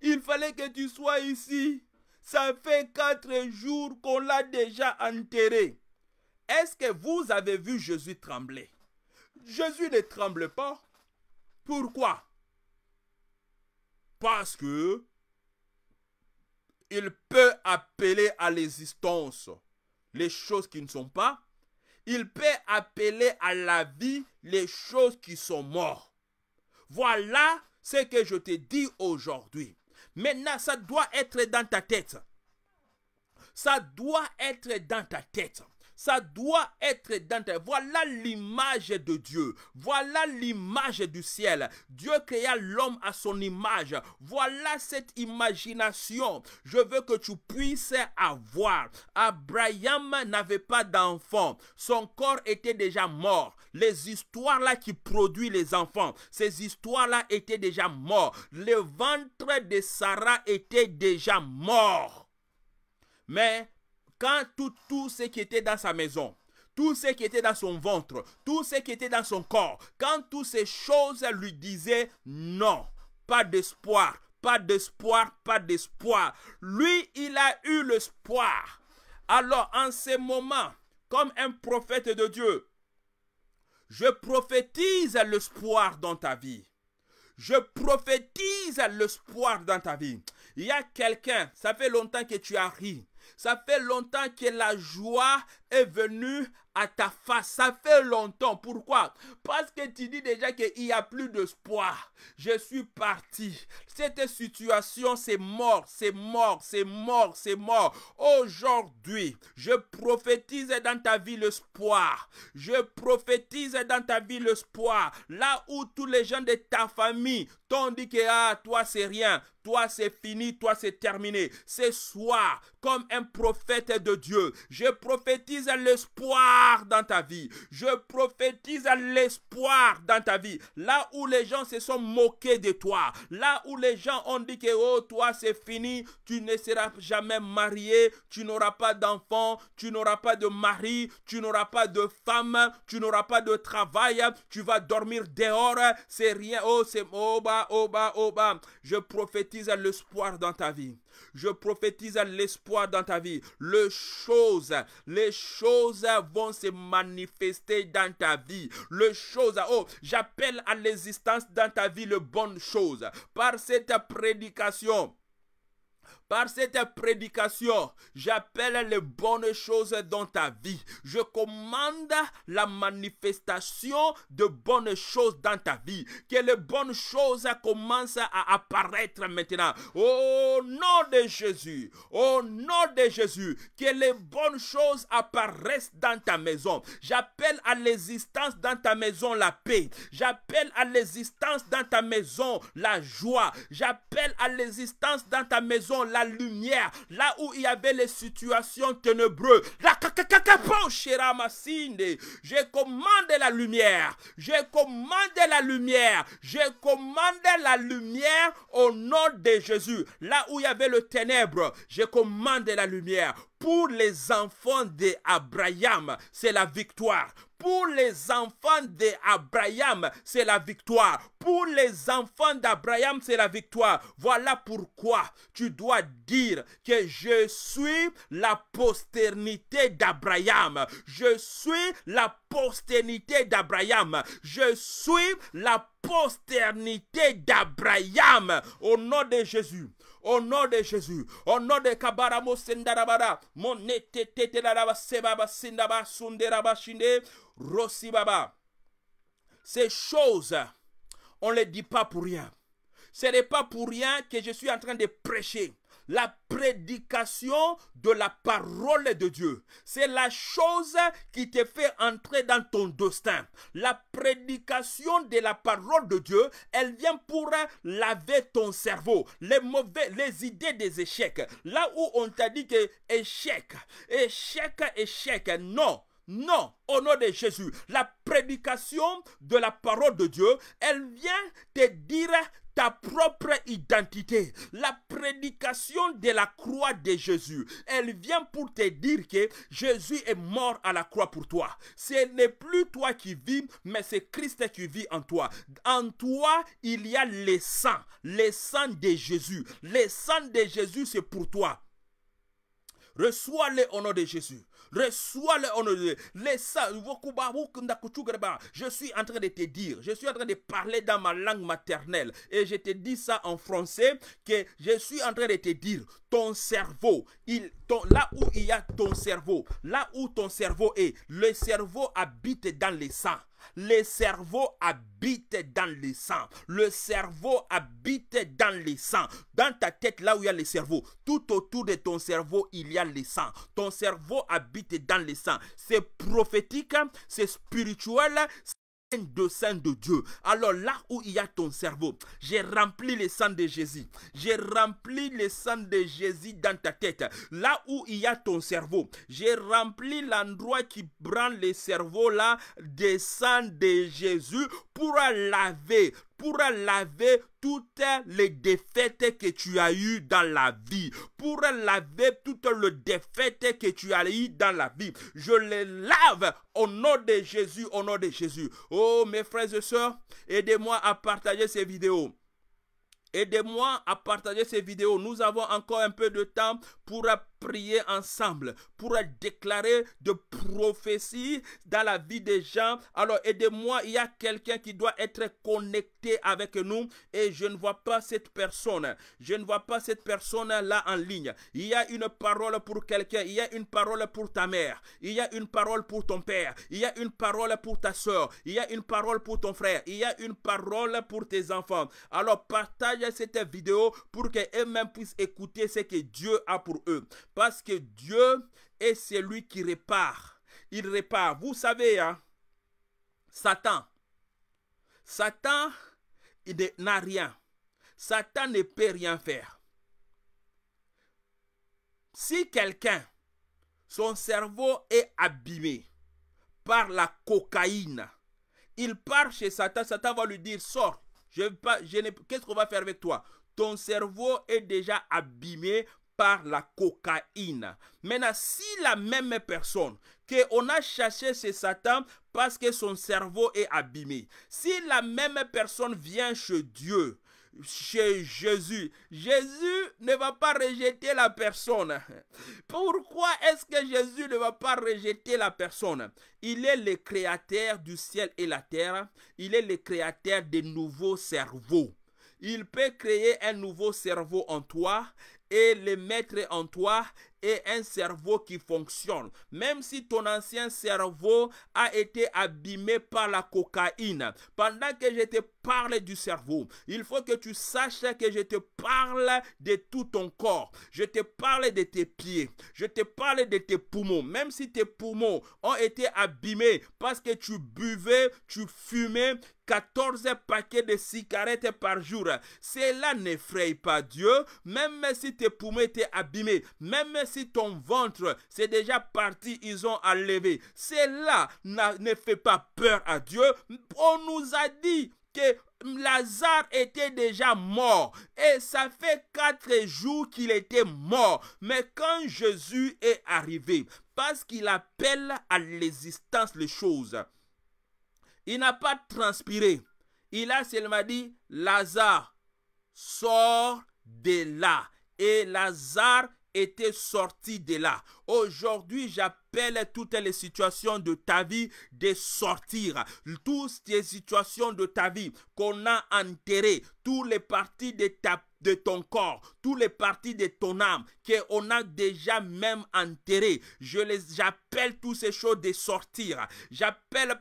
il fallait que tu sois ici. Ça fait quatre jours qu'on l'a déjà enterré. Est-ce que vous avez vu Jésus trembler Jésus ne tremble pas. Pourquoi Parce que il peut appeler à l'existence les choses qui ne sont pas. Il peut appeler à la vie les choses qui sont mortes. Voilà ce que je te dis aujourd'hui. Maintenant, ça doit être dans ta tête. Ça doit être dans ta tête. Ça doit être dans Voilà l'image de Dieu. Voilà l'image du ciel. Dieu créa l'homme à son image. Voilà cette imagination. Je veux que tu puisses avoir. Abraham n'avait pas d'enfant. Son corps était déjà mort. Les histoires-là qui produisent les enfants, ces histoires-là étaient déjà mortes. Le ventre de Sarah était déjà mort. Mais quand tout, ce qui était dans sa maison, tout ce qui était dans son ventre, tout ce qui était dans son corps, quand toutes ces choses lui disaient non, pas d'espoir, pas d'espoir, pas d'espoir. Lui, il a eu l'espoir. Alors, en ce moment, comme un prophète de Dieu, je prophétise l'espoir dans ta vie. Je prophétise l'espoir dans ta vie. Il y a quelqu'un, ça fait longtemps que tu as ri. Ça fait longtemps que la joie est venue à ta face. Ça fait longtemps. Pourquoi Parce que tu dis déjà qu'il n'y a plus d'espoir. Je suis parti. Cette situation, c'est mort, c'est mort, c'est mort, c'est mort. Aujourd'hui, je prophétise dans ta vie l'espoir. Je prophétise dans ta vie l'espoir. Là où tous les gens de ta famille Tandis que, ah, toi c'est rien, toi c'est fini, toi c'est terminé. C'est soir, comme un prophète de Dieu, je prophétise l'espoir dans ta vie. Je prophétise l'espoir dans ta vie. Là où les gens se sont moqués de toi, là où les gens ont dit que, oh, toi c'est fini, tu ne seras jamais marié, tu n'auras pas d'enfant, tu n'auras pas de mari, tu n'auras pas de femme, tu n'auras pas de travail, tu vas dormir dehors, c'est rien, oh, c'est, oh, bah, je prophétise l'espoir dans ta vie. Je prophétise l'espoir dans ta vie. Les choses, les choses vont se manifester dans ta vie. Les choses, oh, j'appelle à l'existence dans ta vie le bonne chose. Par cette prédication, par cette prédication, j'appelle les bonnes choses dans ta vie. Je commande la manifestation de bonnes choses dans ta vie. Que les bonnes choses commencent à apparaître maintenant. Au nom de Jésus, au nom de Jésus, que les bonnes choses apparaissent dans ta maison. J'appelle à l'existence dans ta maison la paix. J'appelle à l'existence dans ta maison la joie. J'appelle à l'existence dans ta maison la lumière, là où il y avait les situations ténébreuses. J'ai commandé la lumière, j'ai commandé la lumière, j'ai commandé la lumière au nom de Jésus. Là où il y avait le ténèbre, j'ai commandé la lumière. Pour les enfants d'Abraham, c'est la victoire. Pour les enfants d'Abraham, c'est la victoire. Pour les enfants d'Abraham, c'est la victoire. Voilà pourquoi tu dois dire que je suis la posternité d'Abraham. Je suis la posternité d'Abraham. Je suis la posternité d'Abraham. Au nom de Jésus. Au nom de Jésus. Au nom de Kabaramo Sendarabara. Mon Tetetelaraba Sebaba Sindaba Sunderaba Shinde. Rossi Baba. Ces choses, on ne les dit pas pour rien. Ce n'est pas pour rien que je suis en train de prêcher la prédication de la parole de Dieu. C'est la chose qui te fait entrer dans ton destin. La prédication de la parole de Dieu, elle vient pour laver ton cerveau, les mauvais, les idées des échecs. Là où on t'a dit que échec, échec, échec, non. Non, au nom de Jésus, la prédication de la parole de Dieu, elle vient te dire ta propre identité. La prédication de la croix de Jésus, elle vient pour te dire que Jésus est mort à la croix pour toi. Ce n'est plus toi qui vis, mais c'est Christ qui vit en toi. En toi, il y a le sang, le sang de Jésus. Le sang de Jésus, c'est pour toi. Reçois le au nom de Jésus. Reçois le honneur. Je suis en train de te dire, je suis en train de parler dans ma langue maternelle. Et je te dis ça en français, que je suis en train de te dire, ton cerveau, il, ton, là où il y a ton cerveau, là où ton cerveau est, le cerveau habite dans les sang. Le cerveau habite dans le sang. Le cerveau habite dans le sang. Dans ta tête, là où il y a le cerveau, tout autour de ton cerveau, il y a le sang. Ton cerveau habite dans le sang. C'est prophétique, c'est spirituel, de sang de Dieu. Alors là où il y a ton cerveau, j'ai rempli le sang de Jésus. J'ai rempli le sang de Jésus dans ta tête. Là où il y a ton cerveau, j'ai rempli l'endroit qui prend le cerveau là des sang de Jésus pour laver pour laver toutes les défaites que tu as eues dans la vie, pour laver toutes les défaites que tu as eues dans la vie. Je les lave au nom de Jésus, au nom de Jésus. Oh, mes frères et sœurs, aidez-moi à partager ces vidéos. Aidez-moi à partager ces vidéos. Nous avons encore un peu de temps pour prier ensemble pour déclarer de prophétie dans la vie des gens. Alors aidez-moi, il y a quelqu'un qui doit être connecté avec nous et je ne vois pas cette personne. Je ne vois pas cette personne là en ligne. Il y a une parole pour quelqu'un, il y a une parole pour ta mère, il y a une parole pour ton père, il y a une parole pour ta soeur, il y a une parole pour ton frère, il y a une parole pour tes enfants. Alors partage cette vidéo pour que eux-mêmes puissent écouter ce que Dieu a pour eux. Parce que Dieu est celui qui répare. Il répare. Vous savez, hein, Satan. Satan, n'a rien. Satan ne peut rien faire. Si quelqu'un, son cerveau est abîmé par la cocaïne, il part chez Satan. Satan va lui dire, sors, je, je qu'est-ce qu'on va faire avec toi Ton cerveau est déjà abîmé par la cocaïne. Maintenant, si la même personne Que on a cherché chez Satan parce que son cerveau est abîmé, si la même personne vient chez Dieu, chez Jésus. Jésus ne va pas rejeter la personne. Pourquoi est-ce que Jésus ne va pas rejeter la personne Il est le créateur du ciel et la terre. Il est le créateur des nouveaux cerveaux. Il peut créer un nouveau cerveau en toi et les mettre en toi et un cerveau qui fonctionne. Même si ton ancien cerveau a été abîmé par la cocaïne, pendant que je te parle du cerveau, il faut que tu saches que je te parle de tout ton corps. Je te parle de tes pieds. Je te parle de tes poumons. Même si tes poumons ont été abîmés parce que tu buvais, tu fumais, 14 paquets de cigarettes par jour. Cela n'effraie pas Dieu, même si tes poumons étaient abîmés, même si ton ventre, c'est déjà parti, ils ont enlevé. Cela ne fait pas peur à Dieu. On nous a dit que Lazare était déjà mort et ça fait quatre jours qu'il était mort. Mais quand Jésus est arrivé, parce qu'il appelle à l'existence les choses, il n'a pas transpiré. Il a seulement dit, Lazare, sors de là. Et Lazare était sorti de là. Aujourd'hui, j'appelle toutes les situations de ta vie de sortir. Toutes les situations de ta vie qu'on a enterrées, tous les parties de ta de ton corps, tous les parties de ton âme on a déjà même enterré, Je les j'appelle tous ces choses de sortir. J'appelle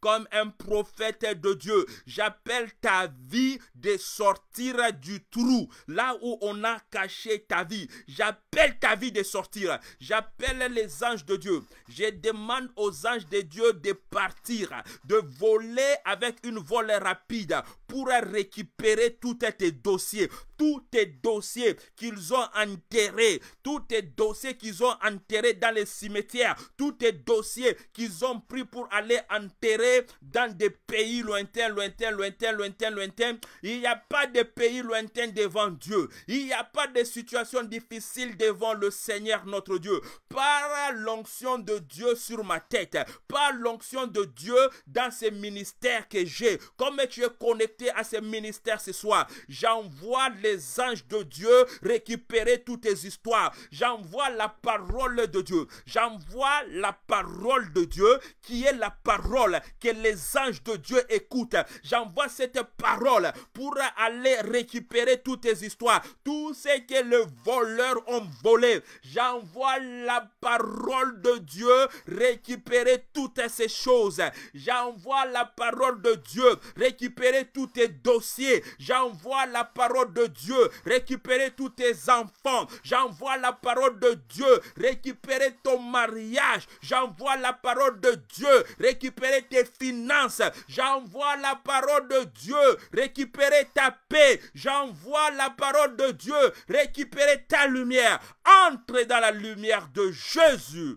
comme un prophète de Dieu. J'appelle ta vie de sortir du trou, là où on a caché ta vie. J'appelle ta vie de sortir. J'appelle les anges de Dieu. Je demande aux anges de Dieu de partir, de voler avec une volée rapide pourra récupérer tous tes dossiers, tous tes dossiers qu'ils ont enterrés, tous tes dossiers qu'ils ont enterrés dans les cimetières, tous tes dossiers qu'ils ont pris pour aller enterrer dans des pays lointains, lointains, lointains, lointains, lointains. Il n'y a pas de pays lointains devant Dieu. Il n'y a pas de situation difficile devant le Seigneur notre Dieu. Par l'onction de Dieu sur ma tête, par l'onction de Dieu dans ces ministères que j'ai, comme tu es connecté à ce ministère ce soir. J'envoie les anges de Dieu récupérer toutes tes histoires. J'envoie la parole de Dieu. J'envoie la parole de Dieu qui est la parole que les anges de Dieu écoutent. J'envoie cette parole pour aller récupérer toutes tes histoires, tout ce que les voleurs ont volé. J'envoie la parole de Dieu récupérer toutes ces choses. J'envoie la parole de Dieu récupérer toutes tes dossiers. J'envoie la parole de Dieu récupérer tous tes enfants. J'envoie la parole de Dieu récupérer ton mariage. J'envoie la parole de Dieu récupérer tes finances. J'envoie la parole de Dieu récupérer ta paix. J'envoie la parole de Dieu récupérer ta lumière. Entre dans la lumière de Jésus.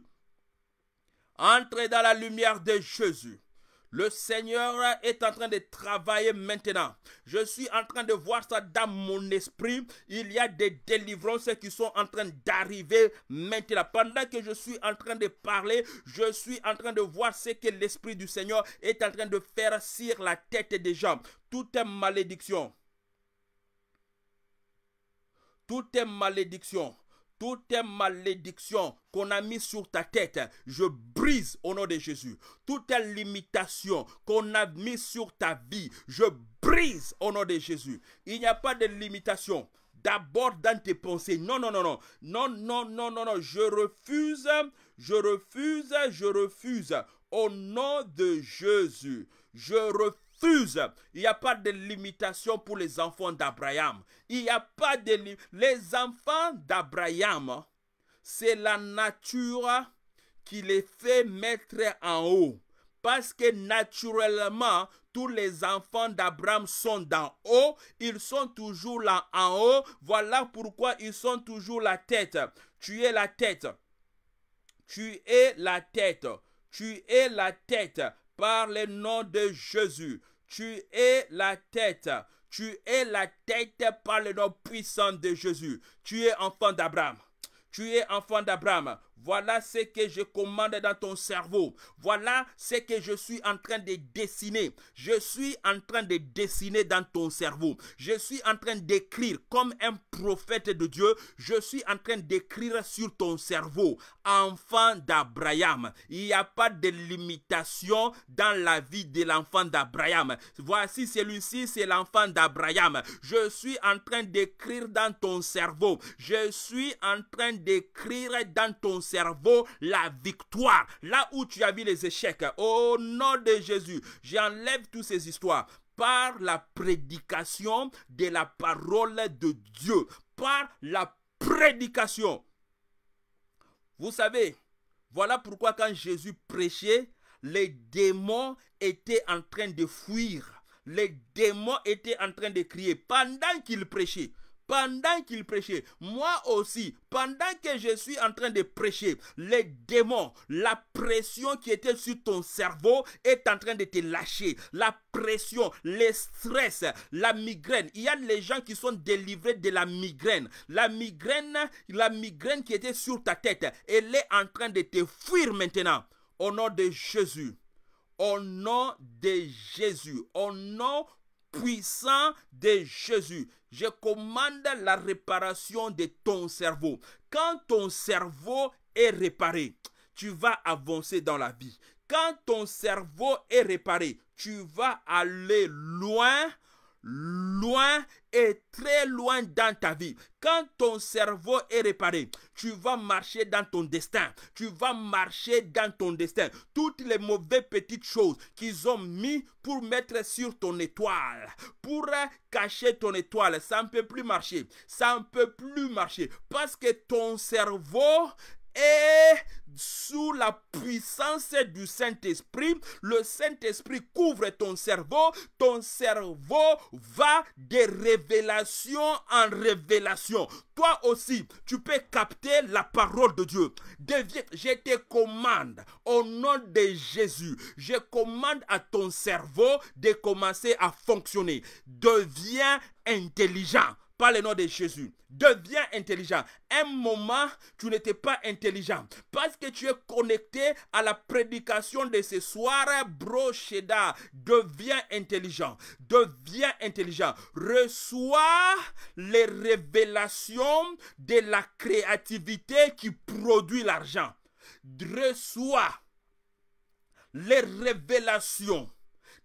Entre dans la lumière de Jésus. Le Seigneur est en train de travailler maintenant. Je suis en train de voir ça dans mon esprit. Il y a des délivrances qui sont en train d'arriver maintenant. Pendant que je suis en train de parler, je suis en train de voir ce que l'Esprit du Seigneur est en train de faire sur la tête des gens. Tout est malédiction. Tout est malédiction toutes les malédictions qu'on a mis sur ta tête, je brise au nom de Jésus. Toutes les limitations qu'on a mis sur ta vie, je brise au nom de Jésus. Il n'y a pas de limitation. D'abord dans tes pensées. Non, non, non, non. Non, non, non, non, non. Je refuse, je refuse, je refuse. Au nom de Jésus. Je refuse il n'y a pas de limitation pour les enfants d'Abraham. Il n'y a pas de... Les enfants d'Abraham, c'est la nature qui les fait mettre en haut. Parce que naturellement, tous les enfants d'Abraham sont d'en haut, ils sont toujours là en haut. Voilà pourquoi ils sont toujours la tête. Tu es la tête. Tu es la tête. Tu es la tête par le nom de Jésus. Tu es la tête. Tu es la tête par le nom puissant de Jésus. Tu es enfant d'Abraham. Tu es enfant d'Abraham. Voilà ce que je commande dans ton cerveau. Voilà ce que je suis en train de dessiner. Je suis en train de dessiner dans ton cerveau. Je suis en train d'écrire comme un prophète de Dieu. Je suis en train d'écrire sur ton cerveau. Enfant d'Abraham. Il n'y a pas de limitation dans la vie de l'enfant d'Abraham. Voici celui-ci, c'est l'enfant d'Abraham. Je suis en train d'écrire dans ton cerveau. Je suis en train d'écrire dans ton cerveau cerveau la victoire. Là où tu as vu les échecs, au nom de Jésus, j'enlève toutes ces histoires par la prédication de la parole de Dieu, par la prédication. Vous savez, voilà pourquoi quand Jésus prêchait, les démons étaient en train de fuir. Les démons étaient en train de crier pendant qu'il prêchait pendant qu'il prêchait, moi aussi, pendant que je suis en train de prêcher, les démons, la pression qui était sur ton cerveau est en train de te lâcher. La pression, le stress, la migraine. Il y a les gens qui sont délivrés de la migraine. La migraine, la migraine qui était sur ta tête, elle est en train de te fuir maintenant. Au nom de Jésus. Au nom de Jésus, au nom puissant de Jésus. Je commande la réparation de ton cerveau. Quand ton cerveau est réparé, tu vas avancer dans la vie. Quand ton cerveau est réparé, tu vas aller loin, loin très loin dans ta vie. Quand ton cerveau est réparé, tu vas marcher dans ton destin. Tu vas marcher dans ton destin. Toutes les mauvaises petites choses qu'ils ont mis pour mettre sur ton étoile, pour cacher ton étoile, ça ne peut plus marcher. Ça ne peut plus marcher parce que ton cerveau et sous la puissance du Saint-Esprit, le Saint-Esprit couvre ton cerveau, ton cerveau va de révélations en révélation. Toi aussi, tu peux capter la parole de Dieu. je te commande au nom de Jésus, je commande à ton cerveau de commencer à fonctionner. Deviens intelligent par le nom de Jésus. Deviens intelligent. Un moment, tu n'étais pas intelligent parce que tu es connecté à la prédication de ce soir. Brocheda, deviens intelligent. Deviens intelligent. Reçois les révélations de la créativité qui produit l'argent. Reçois les révélations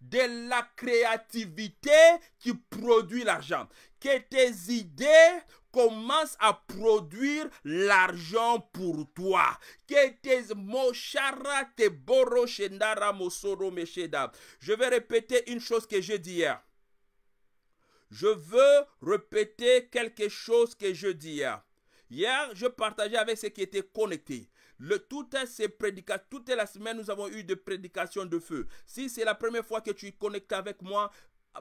de la créativité qui produit l'argent. Que tes idées commencent à produire l'argent pour toi. Que tes moshara te boroshendara mosoro mesheda. Je vais répéter une chose que j'ai dit hier. Je veux répéter quelque chose que je dis hier. Hier, je partageais avec ceux qui étaient connectés. Le, toutes ces prédications, toute la semaine, nous avons eu des prédications de feu. Si c'est la première fois que tu connectes avec moi,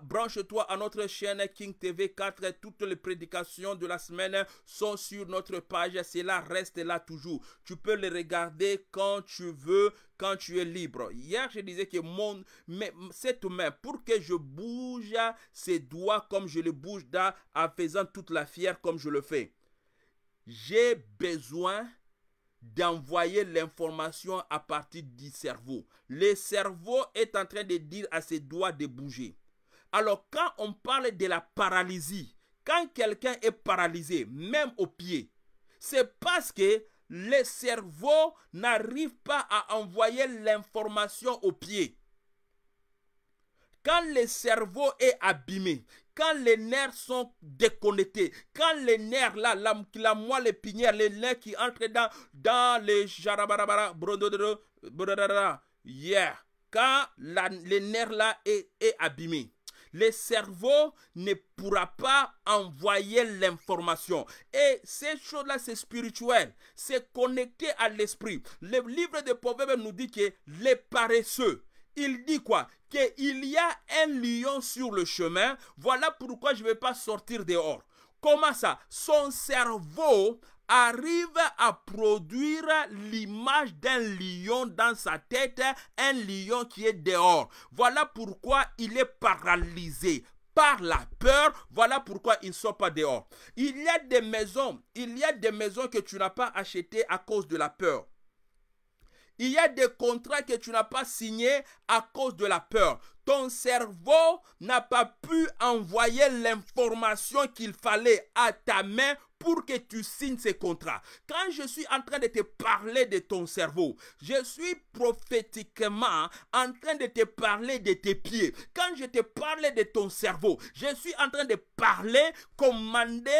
Branche-toi à notre chaîne King TV 4. Toutes les prédications de la semaine sont sur notre page. Cela reste là toujours. Tu peux les regarder quand tu veux, quand tu es libre. Hier, je disais que mon, cette main, pour que je bouge ses doigts comme je les bouge là, en faisant toute la fière comme je le fais, j'ai besoin d'envoyer l'information à partir du cerveau. Le cerveau est en train de dire à ses doigts de bouger. Alors quand on parle de la paralysie, quand quelqu'un est paralysé, même au pied, c'est parce que le cerveau n'arrive pas à envoyer l'information au pied. Quand le cerveau est abîmé, quand les nerfs sont déconnectés, quand les nerfs, là, la, la moelle épinière, les nerfs qui entrent dans, dans les jarabarabara, yeah. quand les nerfs là est, est abîmé, le cerveau ne pourra pas envoyer l'information. Et ces choses-là, c'est spirituel. C'est connecté à l'esprit. Le livre de Proverbes nous dit que les paresseux, il dit quoi Qu'il y a un lion sur le chemin, voilà pourquoi je ne vais pas sortir dehors. Comment ça Son cerveau arrive à produire l'image d'un lion dans sa tête, un lion qui est dehors. Voilà pourquoi il est paralysé par la peur. Voilà pourquoi il ne sort pas dehors. Il y a des maisons, il y a des maisons que tu n'as pas achetées à cause de la peur. Il y a des contrats que tu n'as pas signés à cause de la peur. Ton cerveau n'a pas pu envoyer l'information qu'il fallait à ta main pour que tu signes ces contrats. Quand je suis en train de te parler de ton cerveau, je suis prophétiquement en train de te parler de tes pieds. Quand je te parle de ton cerveau, je suis en train de parler, commander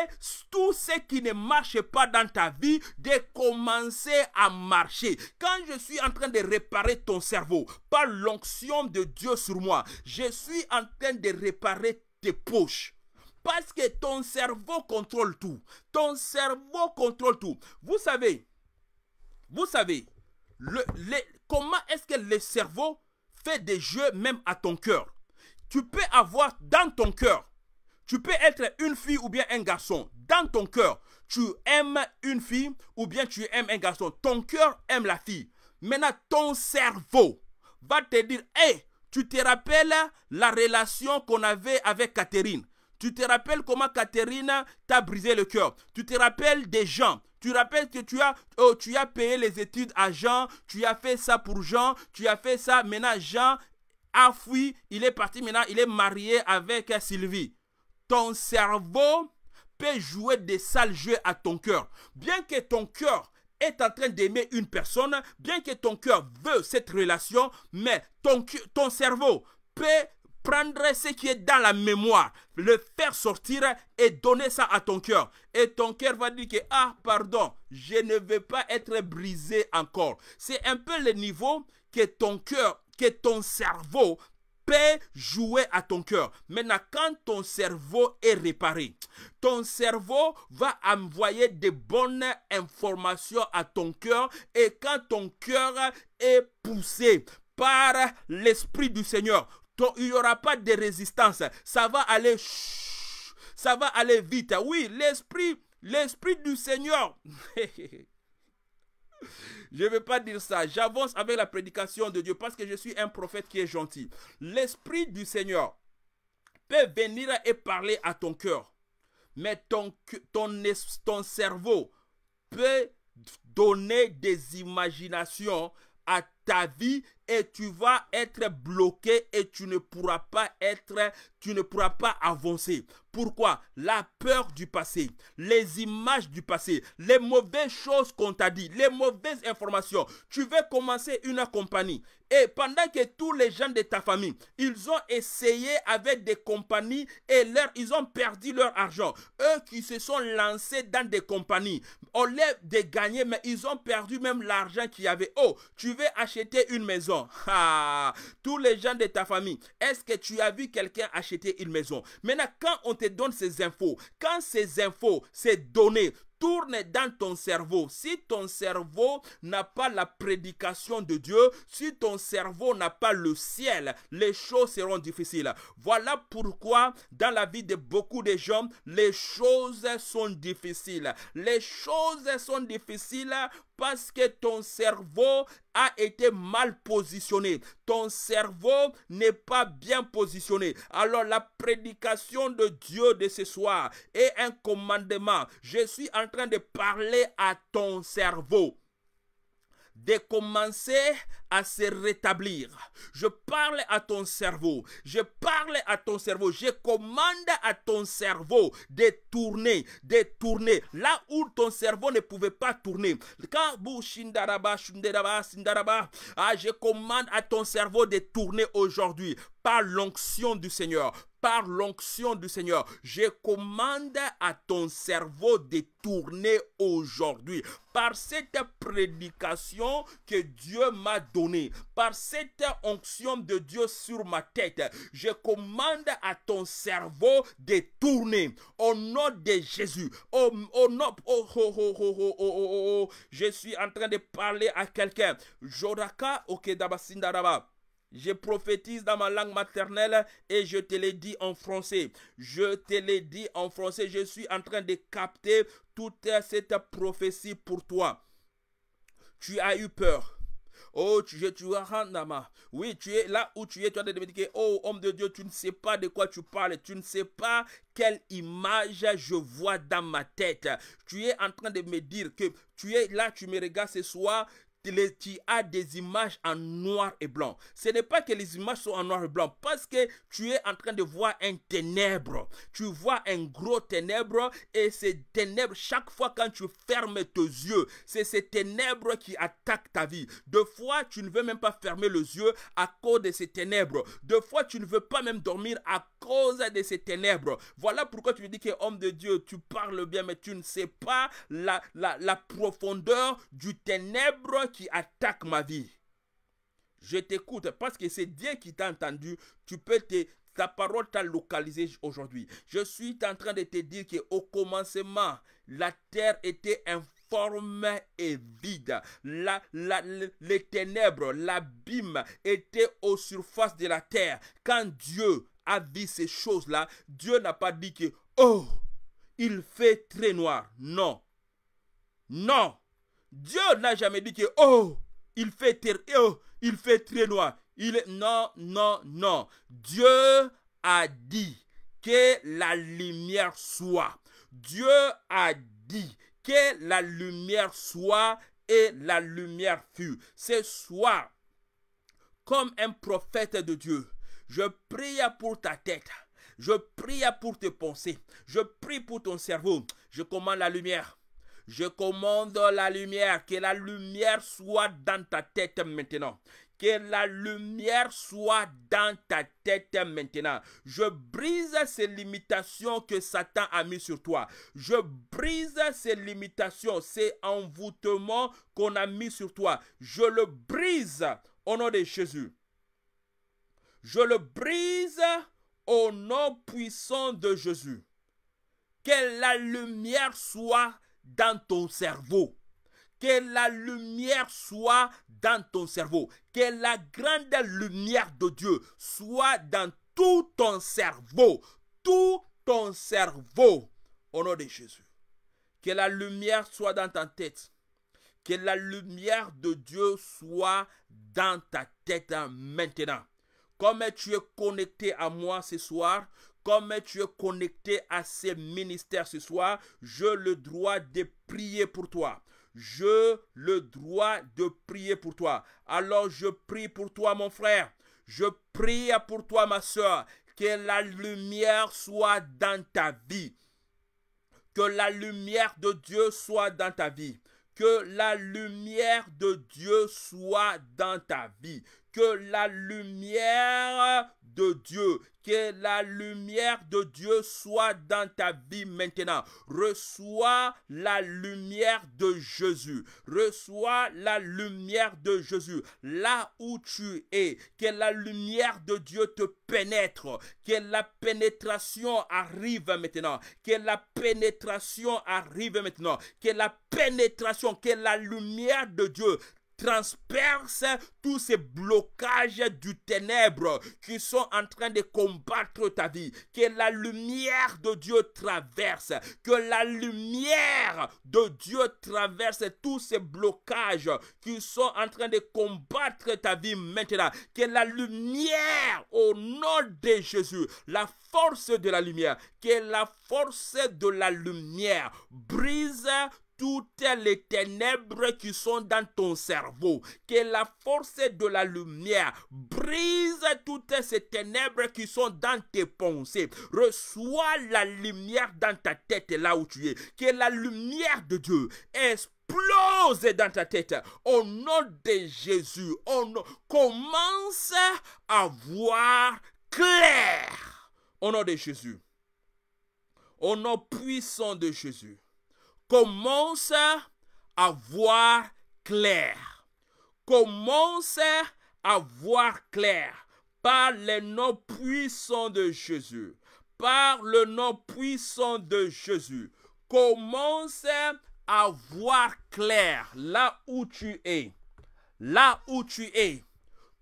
tout ce qui ne marche pas dans ta vie, de commencer à marcher. Quand je suis en train de réparer ton cerveau, par l'onction de Dieu sur moi, je suis en train de réparer tes poches. Parce que ton cerveau contrôle tout. Ton cerveau contrôle tout. Vous savez, vous savez, le, comment est-ce que le cerveau fait des jeux même à ton cœur Tu peux avoir dans ton cœur, tu peux être une fille ou bien un garçon. Dans ton cœur, tu aimes une fille ou bien tu aimes un garçon. Ton cœur aime la fille. Maintenant, ton cerveau va te dire, hé, tu te rappelles la relation qu'on avait avec Catherine tu te rappelles comment Catherine t'a brisé le cœur. Tu te rappelles des gens. Tu rappelles que tu as, oh, tu as payé les études à Jean, tu as fait ça pour Jean, tu as fait ça. Maintenant, Jean a fui, il est parti maintenant, il est marié avec Sylvie. Ton cerveau peut jouer des sales jeux à ton cœur. Bien que ton cœur est en train d'aimer une personne, bien que ton cœur veut cette relation, mais ton, ton cerveau peut prendre ce qui est dans la mémoire, le faire sortir et donner ça à ton cœur. Et ton cœur va dire que, ah, pardon, je ne veux pas être brisé encore. C'est un peu le niveau que ton cœur, que ton cerveau peut jouer à ton cœur. Maintenant, quand ton cerveau est réparé, ton cerveau va envoyer de bonnes informations à ton cœur et quand ton cœur est poussé par l'Esprit du Seigneur, il n'y aura pas de résistance. Ça va aller, ça va aller vite. Oui, l'esprit, l'esprit du Seigneur. Je ne vais pas dire ça. J'avance avec la prédication de Dieu parce que je suis un prophète qui est gentil. L'esprit du Seigneur peut venir et parler à ton cœur. Mais ton, ton, ton cerveau peut donner des imaginations à ta vie et tu vas être bloqué et tu ne pourras pas être, tu ne pourras pas avancer. Pourquoi La peur du passé, les images du passé, les mauvaises choses qu'on t'a dit, les mauvaises informations. Tu veux commencer une compagnie et pendant que tous les gens de ta famille, ils ont essayé avec des compagnies et leur, ils ont perdu leur argent. Eux qui se sont lancés dans des compagnies, on lieu de gagner, mais ils ont perdu même l'argent qu'il y avait. Oh, tu veux acheter Acheter une maison Tous les gens de ta famille, est-ce que tu as vu quelqu'un acheter une maison Maintenant, quand on te donne ces infos, quand ces infos, ces données, tourne dans ton cerveau. Si ton cerveau n'a pas la prédication de Dieu, si ton cerveau n'a pas le ciel, les choses seront difficiles. Voilà pourquoi dans la vie de beaucoup de gens, les choses sont difficiles. Les choses sont difficiles parce que ton cerveau a été mal positionné. Ton cerveau n'est pas bien positionné. Alors la prédication de Dieu de ce soir est un commandement. Je suis en train de parler à ton cerveau de commencer à se rétablir. Je parle à ton cerveau. Je parle à ton cerveau. Je commande à ton cerveau de tourner, de tourner. Là où ton cerveau ne pouvait pas tourner. Quand ah, je commande à ton cerveau de tourner aujourd'hui par l'onction du Seigneur, par l'onction du Seigneur. Je commande à ton cerveau de tourner aujourd'hui par cette prédication que Dieu m'a donnée, par cette onction de Dieu sur ma tête. Je commande à ton cerveau de tourner au nom de Jésus. Au, oh oh oh, oh oh, oh, oh, je suis en train de parler à quelqu'un. Joraka Okedabasindaraba. Je prophétise dans ma langue maternelle et je te l'ai dit en français. Je te l'ai dit en français. Je suis en train de capter toute cette prophétie pour toi. Tu as eu peur. Oh, tu, as Oui, tu es là où tu es. Tu as de me dire, oh, homme de Dieu, tu ne sais pas de quoi tu parles. Tu ne sais pas quelle image je vois dans ma tête. Tu es en train de me dire que tu es là, tu me regardes ce soir tu as des images en noir et blanc. Ce n'est pas que les images sont en noir et blanc, parce que tu es en train de voir un ténèbre. Tu vois un gros ténèbre et ces ténèbres, chaque fois quand tu fermes tes yeux, c'est ces ténèbres qui attaquent ta vie. Deux fois, tu ne veux même pas fermer les yeux à cause de ces ténèbres. Deux fois, tu ne veux pas même dormir à cause de ces ténèbres. Voilà pourquoi tu dis que homme de Dieu, tu parles bien, mais tu ne sais pas la, profondeur du ténèbre qui attaque ma vie. Je t'écoute parce que c'est Dieu qui t'a entendu. Tu peux te, ta parole t'a localisé aujourd'hui. Je suis en train de te dire que au commencement, la terre était informe et vide. La, les ténèbres, l'abîme était aux surfaces de la terre. Quand Dieu a dit ces choses-là, Dieu n'a pas dit que, oh, il fait très noir. Non. Non. Dieu n'a jamais dit que, oh, il fait, eh, oh, il fait très noir. Il Non, non, non. Dieu a dit que la lumière soit. Dieu a dit que la lumière soit et la lumière fut. c'est soit comme un prophète de Dieu, je prie pour ta tête. Je prie pour tes pensées. Je prie pour ton cerveau. Je commande la lumière. Je commande la lumière. Que la lumière soit dans ta tête maintenant. Que la lumière soit dans ta tête maintenant. Je brise ces limitations que Satan a mis sur toi. Je brise ces limitations, ces envoûtements qu'on a mis sur toi. Je le brise au nom de Jésus. Je le brise au nom puissant de Jésus. Que la lumière soit dans ton cerveau. Que la lumière soit dans ton cerveau. Que la grande lumière de Dieu soit dans tout ton cerveau. Tout ton cerveau. Au nom de Jésus. Que la lumière soit dans ta tête. Que la lumière de Dieu soit dans ta tête maintenant. Comme tu es connecté à moi ce soir, comme tu es connecté à ces ministères ce soir, j'ai le droit de prier pour toi. J'ai le droit de prier pour toi. Alors je prie pour toi, mon frère. Je prie pour toi, ma soeur. Que la lumière soit dans ta vie. Que la lumière de Dieu soit dans ta vie que la lumière de Dieu soit dans ta vie que la lumière de Dieu, que la lumière de Dieu soit dans ta vie maintenant. Reçois la lumière de Jésus. Reçois la lumière de Jésus là où tu es. Que la lumière de Dieu te pénètre. Que la pénétration arrive maintenant. Que la pénétration arrive maintenant. Que la pénétration, que la lumière de Dieu transperce tous ces blocages du ténèbre qui sont en train de combattre ta vie. Que la lumière de Dieu traverse, que la lumière de Dieu traverse tous ces blocages qui sont en train de combattre ta vie maintenant. Que la lumière au nom de Jésus, la force de la lumière, que la force de la lumière brise toutes les ténèbres qui sont dans ton cerveau. Que la force de la lumière brise toutes ces ténèbres qui sont dans tes pensées. Reçois la lumière dans ta tête là où tu es. Que la lumière de Dieu explose dans ta tête. Au nom de Jésus, on commence à voir clair. Au nom de Jésus. Au nom puissant de Jésus. Commence à voir clair. Commence à voir clair par le nom puissant de Jésus. Par le nom puissant de Jésus. Commence à voir clair là où tu es. Là où tu es.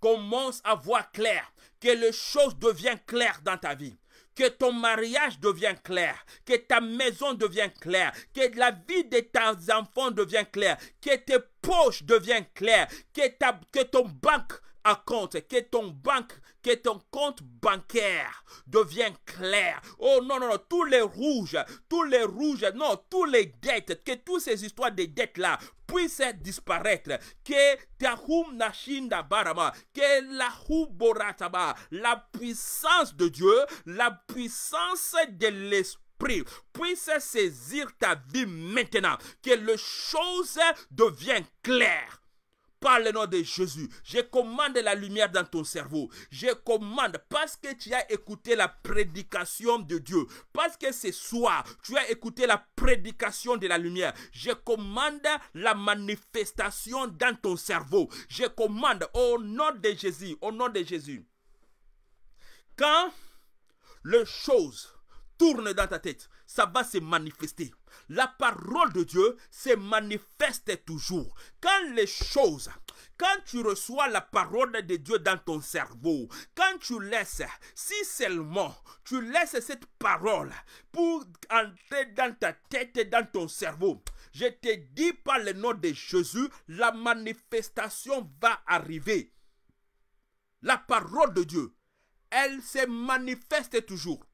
Commence à voir clair. Que les choses deviennent claires dans ta vie que ton mariage devient clair, que ta maison devient claire, que la vie de tes enfants devient claire, que tes poches deviennent claires, que, ton banque à compte, que ton banque que ton compte bancaire devienne clair. Oh non, non, non, tous les rouges, tous les rouges, non, tous les dettes, que toutes ces histoires de dettes-là puissent disparaître. Que ta Nashinda Barama, que la Borataba, la puissance de Dieu, la puissance de l'Esprit, puisse saisir ta vie maintenant, que les choses deviennent claires, par le nom de Jésus. Je commande la lumière dans ton cerveau. Je commande parce que tu as écouté la prédication de Dieu. Parce que ce soir, tu as écouté la prédication de la lumière. Je commande la manifestation dans ton cerveau. Je commande au nom de Jésus. Au nom de Jésus. Quand les choses tournent dans ta tête, ça va se manifester la parole de Dieu se manifeste toujours. Quand les choses quand tu reçois la parole de Dieu dans ton cerveau, quand tu laisses, si seulement tu laisses cette parole pour entrer dans ta tête et dans ton cerveau, je te dis par le nom de Jésus, la manifestation va arriver. La parole de Dieu, elle se manifeste toujours.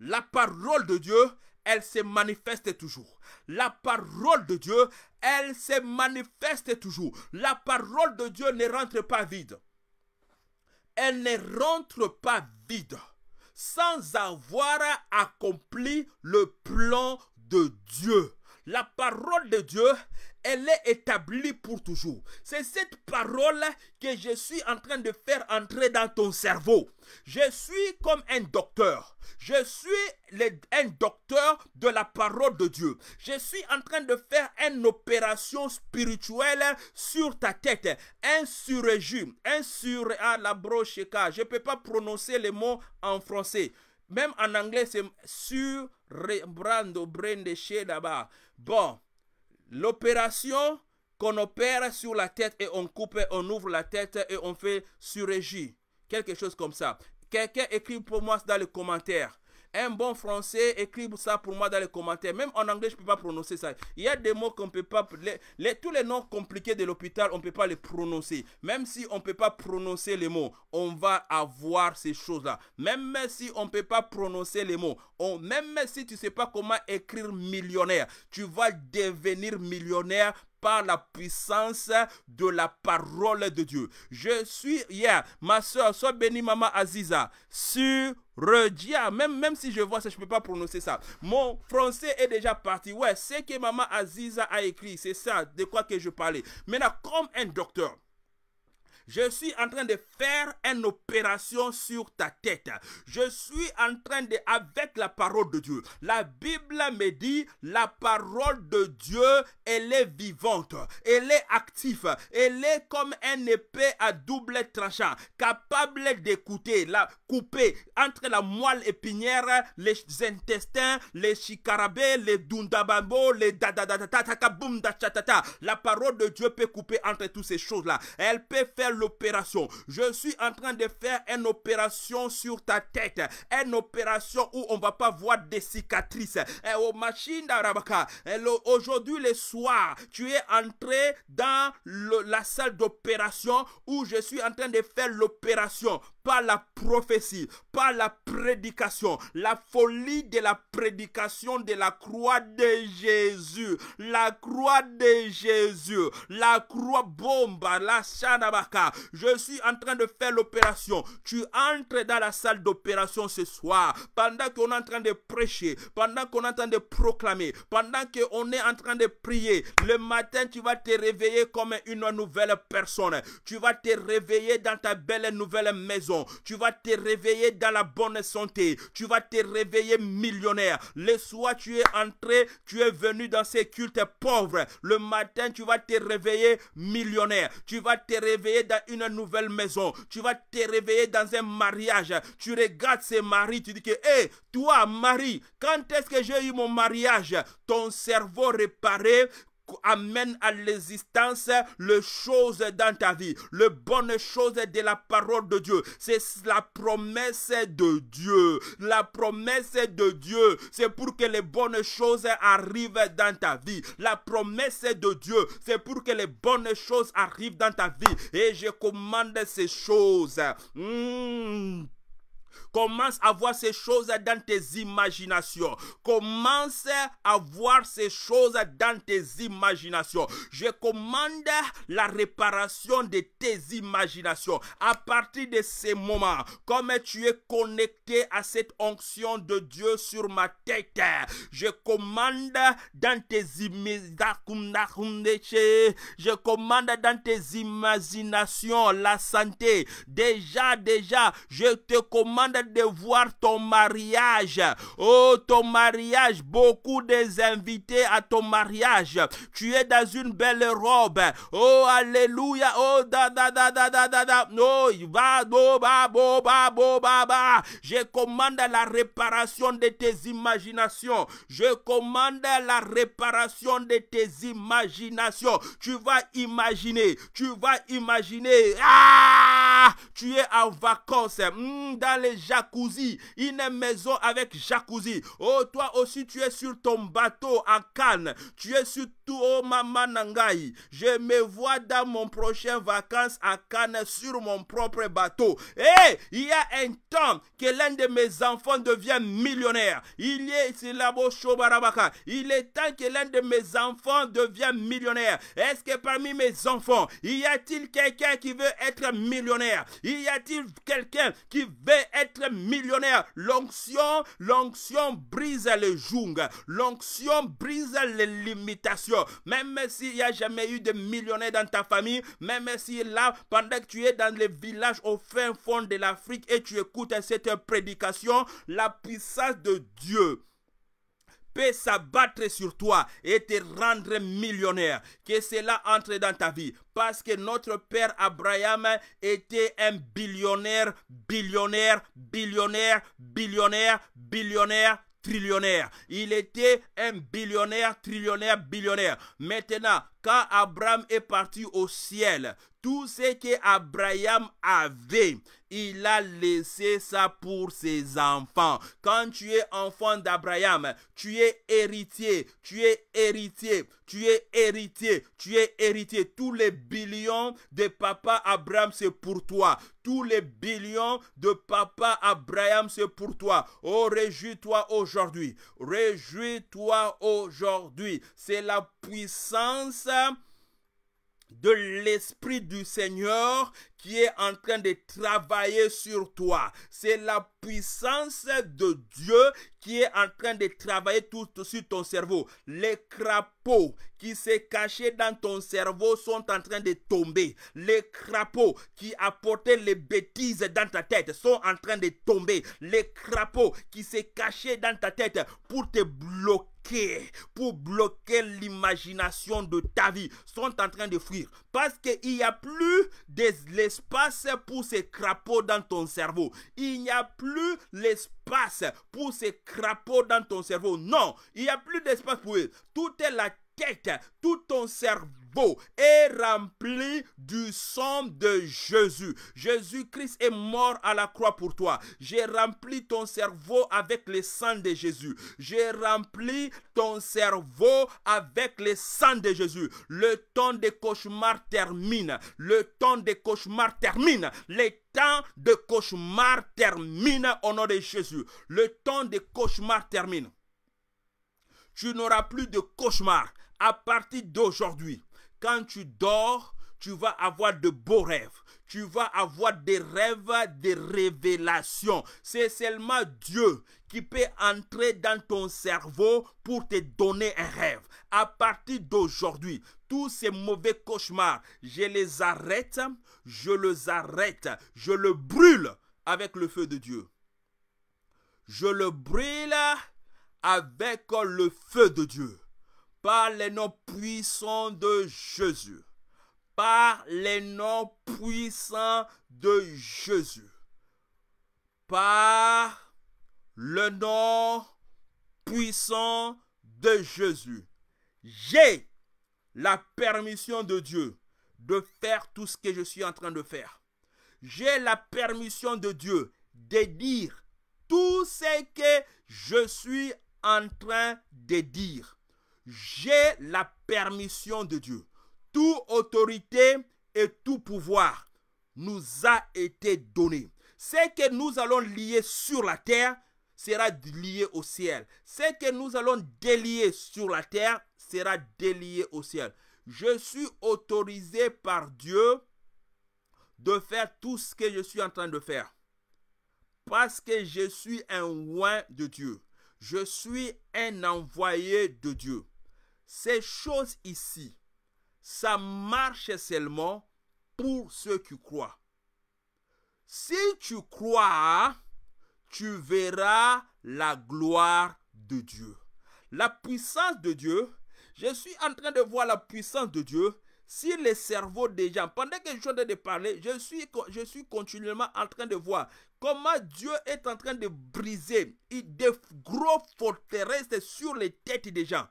La parole de Dieu, elle se manifeste toujours. La parole de Dieu, elle se manifeste toujours. La parole de Dieu ne rentre pas vide. Elle ne rentre pas vide sans avoir accompli le plan de Dieu. La parole de Dieu, elle est établie pour toujours. C'est cette parole que je suis en train de faire entrer dans ton cerveau. Je suis comme un docteur. Je suis un docteur de la parole de Dieu. Je suis en train de faire une opération spirituelle sur ta tête. Un sur-régime. un sur... Ah, la brocheka. Je ne peux pas prononcer les mots en français. Même en anglais, c'est sur... Brando, là-bas. Bon. L'opération qu'on opère sur la tête et on coupe, on ouvre la tête et on fait surégie. Quelque chose comme ça. Quelqu'un écrit pour moi dans les commentaires. Un bon français, écrit ça pour moi dans les commentaires. Même en anglais, je ne peux pas prononcer ça. Il y a des mots qu'on ne peut pas... Les, tous les noms compliqués de l'hôpital, on ne peut pas les prononcer. Même si on ne peut pas prononcer les mots, on va avoir ces choses-là. Même si on ne peut pas prononcer les mots, on, même si tu ne sais pas comment écrire millionnaire, tu vas devenir millionnaire par la puissance de la parole de Dieu. Je suis hier, ma soeur, sois bénie, maman Aziza, sur Redia, même, même si je vois ça, je ne peux pas prononcer ça. Mon français est déjà parti. Ouais, c'est que maman Aziza a écrit, c'est ça de quoi que je parlais. Maintenant, comme un docteur, je suis en train de faire une opération sur ta tête. Je suis en train de, avec la parole de Dieu. La Bible me dit, la parole de Dieu, elle est vivante, elle est active, elle est comme un épée à double tranchant, capable d'écouter, la couper entre la moelle épinière, les intestins, les chicarabées, les dundabambo, les da la parole de Dieu peut couper entre toutes ces choses-là. Elle peut faire l'opération. Je suis en train de faire une opération sur ta tête. Une opération où on va pas voir des cicatrices. Et eh, au oh, machine d'Arabaka, eh, aujourd'hui le soir, tu es entré dans la salle d'opération où je suis en train de faire l'opération par la prophétie, par la prédication, la folie de la prédication de la croix de Jésus, la croix de Jésus, la croix bomba, la chanabaka, je suis en train de faire l'opération. Tu entres dans la salle d'opération ce soir. Pendant qu'on est en train de prêcher, pendant qu'on est en train de proclamer, pendant qu'on est en train de prier, le matin, tu vas te réveiller comme une nouvelle personne. Tu vas te réveiller dans ta belle nouvelle maison. Tu vas te réveiller dans la bonne santé. Tu vas te réveiller millionnaire. Le soir, tu es entré, tu es venu dans ces cultes pauvres. Le matin, tu vas te réveiller millionnaire. Tu vas te réveiller dans une nouvelle maison. Tu vas te réveiller dans un mariage. Tu regardes ce mari, tu dis que, hé, toi, Marie, quand est-ce que j'ai eu mon mariage? Ton cerveau réparé amène à l'existence les choses dans ta vie, les bonnes choses de la parole de Dieu. C'est la promesse de Dieu. La promesse de Dieu, c'est pour que les bonnes choses arrivent dans ta vie. La promesse de Dieu, c'est pour que les bonnes choses arrivent dans ta vie. Et je commande ces choses. Hmm. Commence à voir ces choses dans tes imaginations. Commence à voir ces choses dans tes imaginations. Je commande la réparation de tes imaginations. À partir de ce moment, comme tu es connecté à cette onction de Dieu sur ma tête, je commande dans tes je commande dans tes imaginations la santé. Déjà, déjà, je te commande de voir ton mariage. Oh, ton mariage, beaucoup des invités à ton mariage. Tu es dans une belle robe. Oh, alléluia. Oh, da, da, da, da, da, da, va, Je commande la réparation de tes imaginations. Je commande la réparation de tes imaginations. Tu vas imaginer. Tu vas imaginer. Ah! Tu es en vacances. Hmm, dans les jacuzzi, une maison avec jacuzzi. Oh, toi aussi, tu es sur ton bateau à Cannes, tu es sur tout, oh, je me vois dans mon prochain vacances à Cannes sur mon propre bateau. Et eh, il y a un temps que l'un de mes enfants devient millionnaire. Il est, Il est temps que l'un de mes enfants devient millionnaire. Est-ce que parmi mes enfants, y a-t-il quelqu'un qui veut être millionnaire? Y a-t-il quelqu'un qui veut être millionnaire? L'onction, l'onction brise les jungles. L'onction brise les limitations. Même s'il n'y a jamais eu de millionnaire dans ta famille, même si là, pendant que tu es dans les villages au fin fond de l'Afrique et tu écoutes cette prédication, la puissance de Dieu peut s'abattre sur toi et te rendre millionnaire. Que cela entre dans ta vie. Parce que notre père Abraham était un billionnaire, billionnaire, billionnaire, billionnaire, billionnaire trillionnaire. Il était un billionnaire, trillionnaire, billionnaire. Maintenant, quand Abraham est parti au ciel, tout ce que Abraham avait, il a laissé ça pour ses enfants. Quand tu es enfant d'Abraham, tu es héritier, tu es héritier, tu es héritier, tu es héritier. Tous les billions de papa Abraham, c'est pour toi. Tous les billions de papa Abraham, c'est pour toi. Oh, réjouis-toi aujourd'hui. Réjouis-toi aujourd'hui. C'est la puissance de l'Esprit du Seigneur qui est en train de travailler sur toi. C'est la puissance de Dieu qui est en train de travailler tout sur ton cerveau. Les crapauds qui se cachaient dans ton cerveau sont en train de tomber. Les crapauds qui apportaient les bêtises dans ta tête sont en train de tomber. Les crapauds qui se cachaient dans ta tête pour te bloquer pour bloquer l'imagination de ta vie, sont en train de fuir. Parce qu'il n'y a plus de... les espace pour ces crapauds dans ton cerveau. Il n'y a plus l'espace pour ces crapauds dans ton cerveau. Non, il n'y a plus d'espace pour eux. Tout est la tête, tout ton cerveau beau et rempli du sang de Jésus. Jésus-Christ est mort à la croix pour toi. J'ai rempli ton cerveau avec le sang de Jésus. J'ai rempli ton cerveau avec le sang de Jésus. Le temps des cauchemars termine. Le temps des cauchemars termine. Les temps de cauchemars termine au nom de Jésus. Le temps des cauchemars termine. Tu n'auras plus de cauchemars à partir d'aujourd'hui. Quand tu dors, tu vas avoir de beaux rêves. Tu vas avoir des rêves, des révélations. C'est seulement Dieu qui peut entrer dans ton cerveau pour te donner un rêve. À partir d'aujourd'hui, tous ces mauvais cauchemars, je les arrête, je les arrête, je le brûle avec le feu de Dieu. Je le brûle avec le feu de Dieu par les noms puissants de Jésus. Par les noms puissants de Jésus. Par le nom puissant de Jésus. J'ai la permission de Dieu de faire tout ce que je suis en train de faire. J'ai la permission de Dieu de dire tout ce que je suis en train de dire j'ai la permission de Dieu. Tout autorité et tout pouvoir nous a été donné. Ce que nous allons lier sur la terre sera lié au ciel. Ce que nous allons délier sur la terre sera délié au ciel. Je suis autorisé par Dieu de faire tout ce que je suis en train de faire. Parce que je suis un oin de Dieu. Je suis un envoyé de Dieu. Ces choses ici, ça marche seulement pour ceux qui croient. Si tu crois, tu verras la gloire de Dieu. La puissance de Dieu, je suis en train de voir la puissance de Dieu sur les cerveaux des gens. Pendant que je suis en train de parler, je suis, je suis continuellement en train de voir comment Dieu est en train de briser des gros forteresses sur les têtes des gens.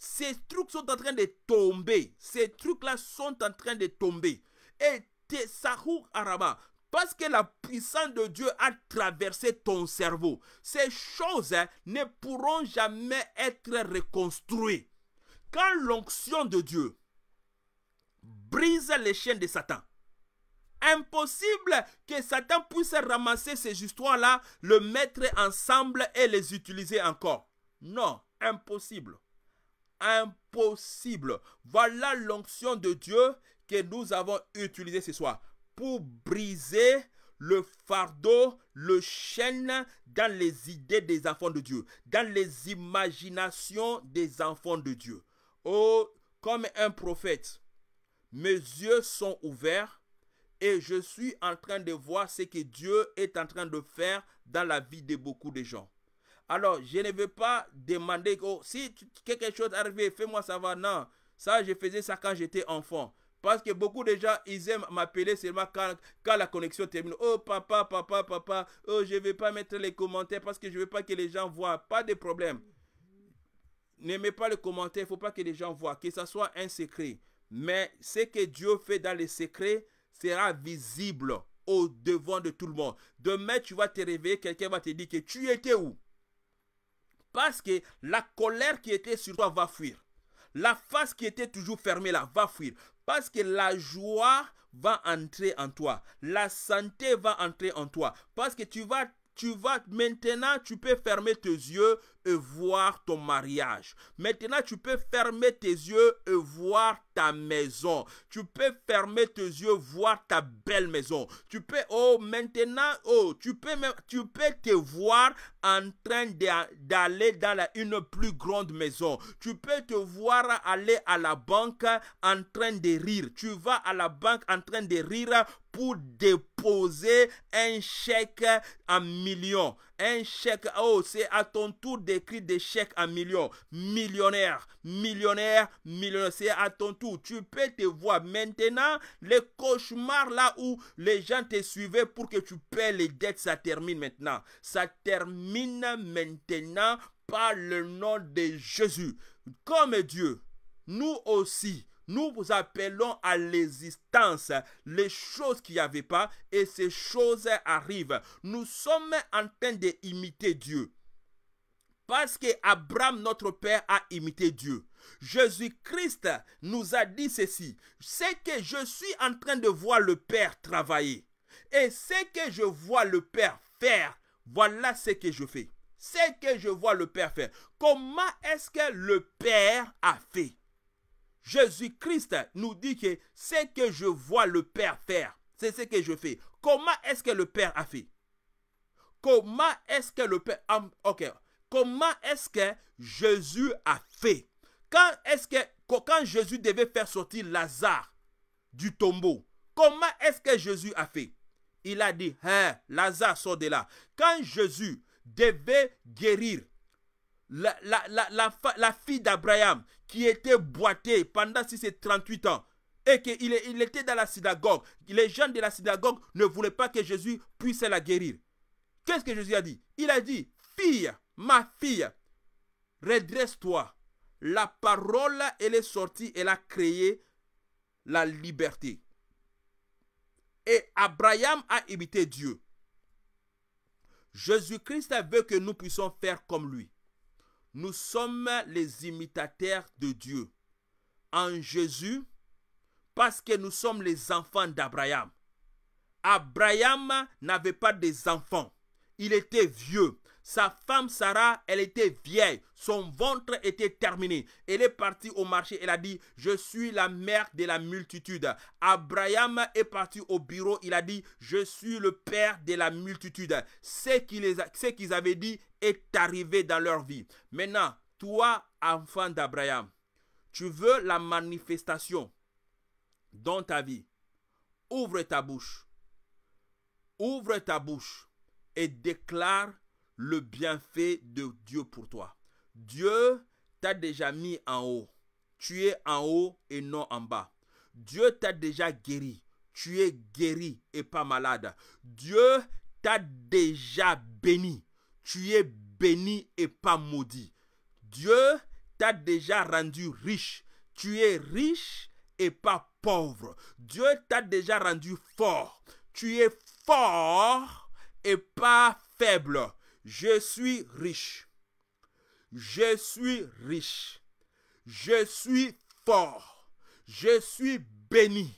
Ces trucs sont en train de tomber. Ces trucs-là sont en train de tomber. Et Tessahur Araba, parce que la puissance de Dieu a traversé ton cerveau, ces choses hein, ne pourront jamais être reconstruites. Quand l'onction de Dieu brise les chaînes de Satan, impossible que Satan puisse ramasser ces histoires-là, le mettre ensemble et les utiliser encore. Non, impossible impossible. Voilà l'onction de Dieu que nous avons utilisée ce soir pour briser le fardeau, le chêne dans les idées des enfants de Dieu, dans les imaginations des enfants de Dieu. Oh, comme un prophète, mes yeux sont ouverts et je suis en train de voir ce que Dieu est en train de faire dans la vie de beaucoup de gens. Alors, je ne veux pas demander oh, si quelque chose arrive, fais-moi savoir. Non, ça, je faisais ça quand j'étais enfant. Parce que beaucoup de gens, ils aiment m'appeler seulement quand, quand, la connexion termine. Oh papa, papa, papa, oh je ne vais pas mettre les commentaires parce que je ne veux pas que les gens voient. Pas de problème. Ne mets pas les commentaires, il ne faut pas que les gens voient. Que ça soit un secret. Mais ce que Dieu fait dans les secrets sera visible au devant de tout le monde. Demain, tu vas te réveiller, quelqu'un va te dire que tu étais où parce que la colère qui était sur toi va fuir. La face qui était toujours fermée là va fuir. Parce que la joie va entrer en toi. La santé va entrer en toi. Parce que tu vas tu vas maintenant, tu peux fermer tes yeux et voir ton mariage. Maintenant, tu peux fermer tes yeux et voir ta maison. Tu peux fermer tes yeux, voir ta belle maison. Tu peux, oh, maintenant, oh, tu peux tu peux te voir en train d'aller dans une plus grande maison. Tu peux te voir aller à la banque en train de rire. Tu vas à la banque en train de rire déposer un chèque à millions. Un chèque, oh, c'est à ton tour d'écrire des chèques en millions. Millionnaire, millionnaire, millionnaire, c'est à ton tour. Tu peux te voir maintenant, les cauchemars là où les gens te suivaient pour que tu paies les dettes, ça termine maintenant. Ça termine maintenant par le nom de Jésus. Comme Dieu, nous aussi, nous vous appelons à l'existence les choses qu'il n'y avait pas et ces choses arrivent. Nous sommes en train d'imiter Dieu. Parce que Abraham, notre père, a imité Dieu. Jésus-Christ nous a dit ceci. C'est que je suis en train de voir le Père travailler. Et ce que je vois le Père faire, voilà ce que je fais. C'est que je vois le Père faire. Comment est-ce que le Père a fait Jésus-Christ nous dit que ce que je vois le Père faire, c'est ce que je fais. Comment est-ce que le Père a fait Comment est-ce que le Père... Ok. Comment est-ce que Jésus a fait Quand est-ce que... Quand Jésus devait faire sortir Lazare du tombeau, comment est-ce que Jésus a fait Il a dit, hein, Lazare sort de là. Quand Jésus devait guérir la, la, fille d'Abraham qui était boitée pendant ses 38 ans et qu'il il était dans la synagogue, les gens de la synagogue ne voulaient pas que Jésus puisse la guérir. Qu'est-ce que Jésus a dit Il a dit, fille, ma fille, redresse-toi. La parole, elle est sortie, elle a créé la liberté. Et Abraham a imité Dieu. Jésus-Christ veut que nous puissions faire comme lui nous sommes les imitateurs de Dieu en Jésus parce que nous sommes les enfants d'Abraham. Abraham n'avait pas des enfants. Il était vieux. Sa femme Sarah, elle était vieille, son ventre était terminé. Elle est partie au marché, elle a dit, je suis la mère de la multitude. Abraham est parti au bureau, il a dit, je suis le père de la multitude. Ce qu'ils avaient dit est arrivé dans leur vie. Maintenant, toi, enfant d'Abraham, tu veux la manifestation dans ta vie. Ouvre ta bouche. Ouvre ta bouche et déclare le bienfait de Dieu pour toi. Dieu t'a déjà mis en haut. Tu es en haut et non en bas. Dieu t'a déjà guéri. Tu es guéri et pas malade. Dieu t'a déjà béni. Tu es béni et pas maudit. Dieu t'a déjà rendu riche. Tu es riche et pas pauvre. Dieu t'a déjà rendu fort. Tu es fort et pas faible. Je suis riche. Je suis riche. Je suis fort. Je suis béni.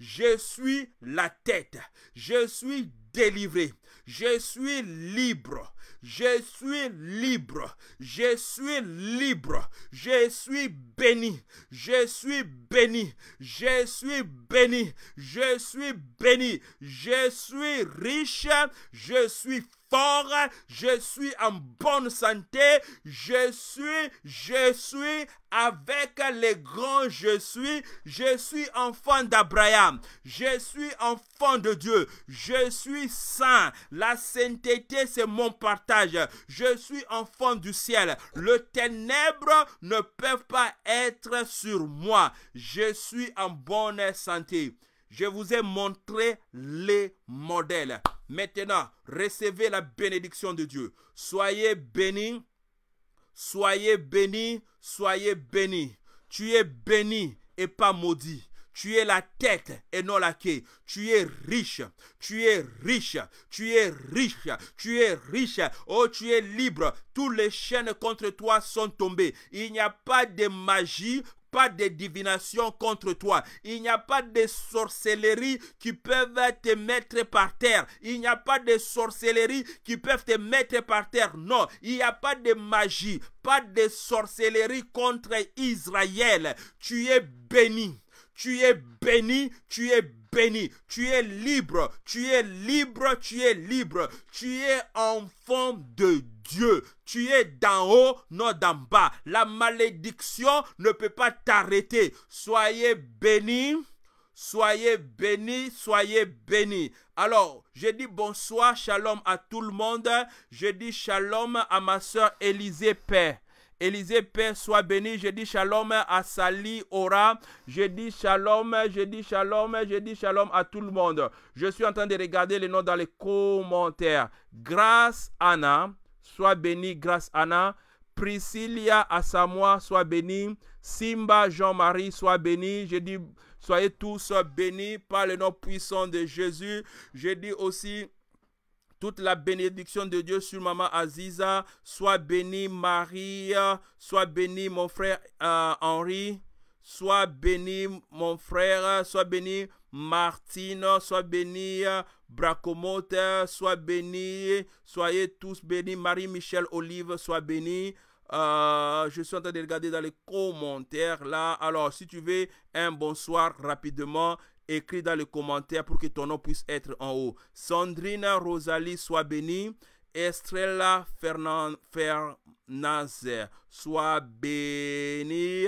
Je suis la tête. Je suis délivré. Je suis libre. Je suis libre. Je suis libre. Je suis béni. Je suis béni. Je suis béni. Je suis béni. Je suis riche. Je suis fort, je suis en bonne santé, je suis, je suis avec les grands, je suis, je suis enfant d'Abraham, je suis enfant de Dieu, je suis saint, la sainteté c'est mon partage, je suis enfant du ciel, Les ténèbres ne peuvent pas être sur moi, je suis en bonne santé. Je vous ai montré les modèles. Maintenant, recevez la bénédiction de Dieu. Soyez bénis, soyez bénis, soyez bénis. Tu es béni et pas maudit. Tu es la tête et non la queue. Tu es riche. Tu es riche. Tu es riche. Tu es riche. Oh, tu es libre. tous les chaînes contre toi sont tombées. Il n'y a pas de magie pas de divination contre toi. Il n'y a pas de sorcellerie qui peuvent te mettre par terre. Il n'y a pas de sorcellerie qui peuvent te mettre par terre. Non, il n'y a pas de magie, pas de sorcellerie contre Israël. Tu es béni tu es béni, tu es béni, tu es libre, tu es libre, tu es libre, tu es enfant de Dieu. Tu es d'en haut, non d'en bas. La malédiction ne peut pas t'arrêter. Soyez béni, Soyez béni, soyez béni. Alors, je dis bonsoir, shalom à tout le monde. Je dis shalom à ma soeur Élisée Père. Élisée Paix, soit béni. Je dis shalom à Sali Ora. Je dis shalom, je dis shalom, je dis shalom à tout le monde. Je suis en train de regarder les noms dans les commentaires. Grâce Anna, soit béni, grâce Anna. Priscilla Asamoa, soit béni. Simba Jean-Marie, soit béni. Je dis, soyez tous bénis par le nom puissant de Jésus. Je dis aussi toute la bénédiction de Dieu sur Maman Aziza. Sois béni Marie, sois béni mon frère euh, Henri, sois béni mon frère, sois béni Martine, sois béni Bracomote, sois béni, soyez tous bénis. Marie-Michel Olive, sois béni. Euh, je suis en train de regarder dans les commentaires là. Alors, si tu veux un bonsoir rapidement, Écris dans les commentaires pour que ton nom puisse être en haut. Sandrina Rosalie soit bénie. Estrella Fernandez. Sois béni,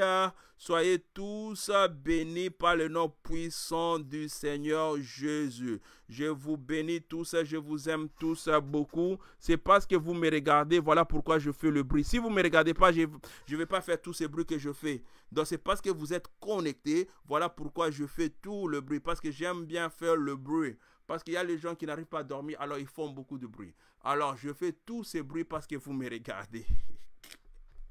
soyez tous bénis par le nom puissant du Seigneur Jésus. Je vous bénis tous, je vous aime tous beaucoup. C'est parce que vous me regardez, voilà pourquoi je fais le bruit. Si vous ne me regardez pas, je ne vais pas faire tous ces bruits que je fais. Donc c'est parce que vous êtes connectés, voilà pourquoi je fais tout le bruit. Parce que j'aime bien faire le bruit. Parce qu'il y a les gens qui n'arrivent pas à dormir, alors ils font beaucoup de bruit. Alors je fais tous ces bruits parce que vous me regardez.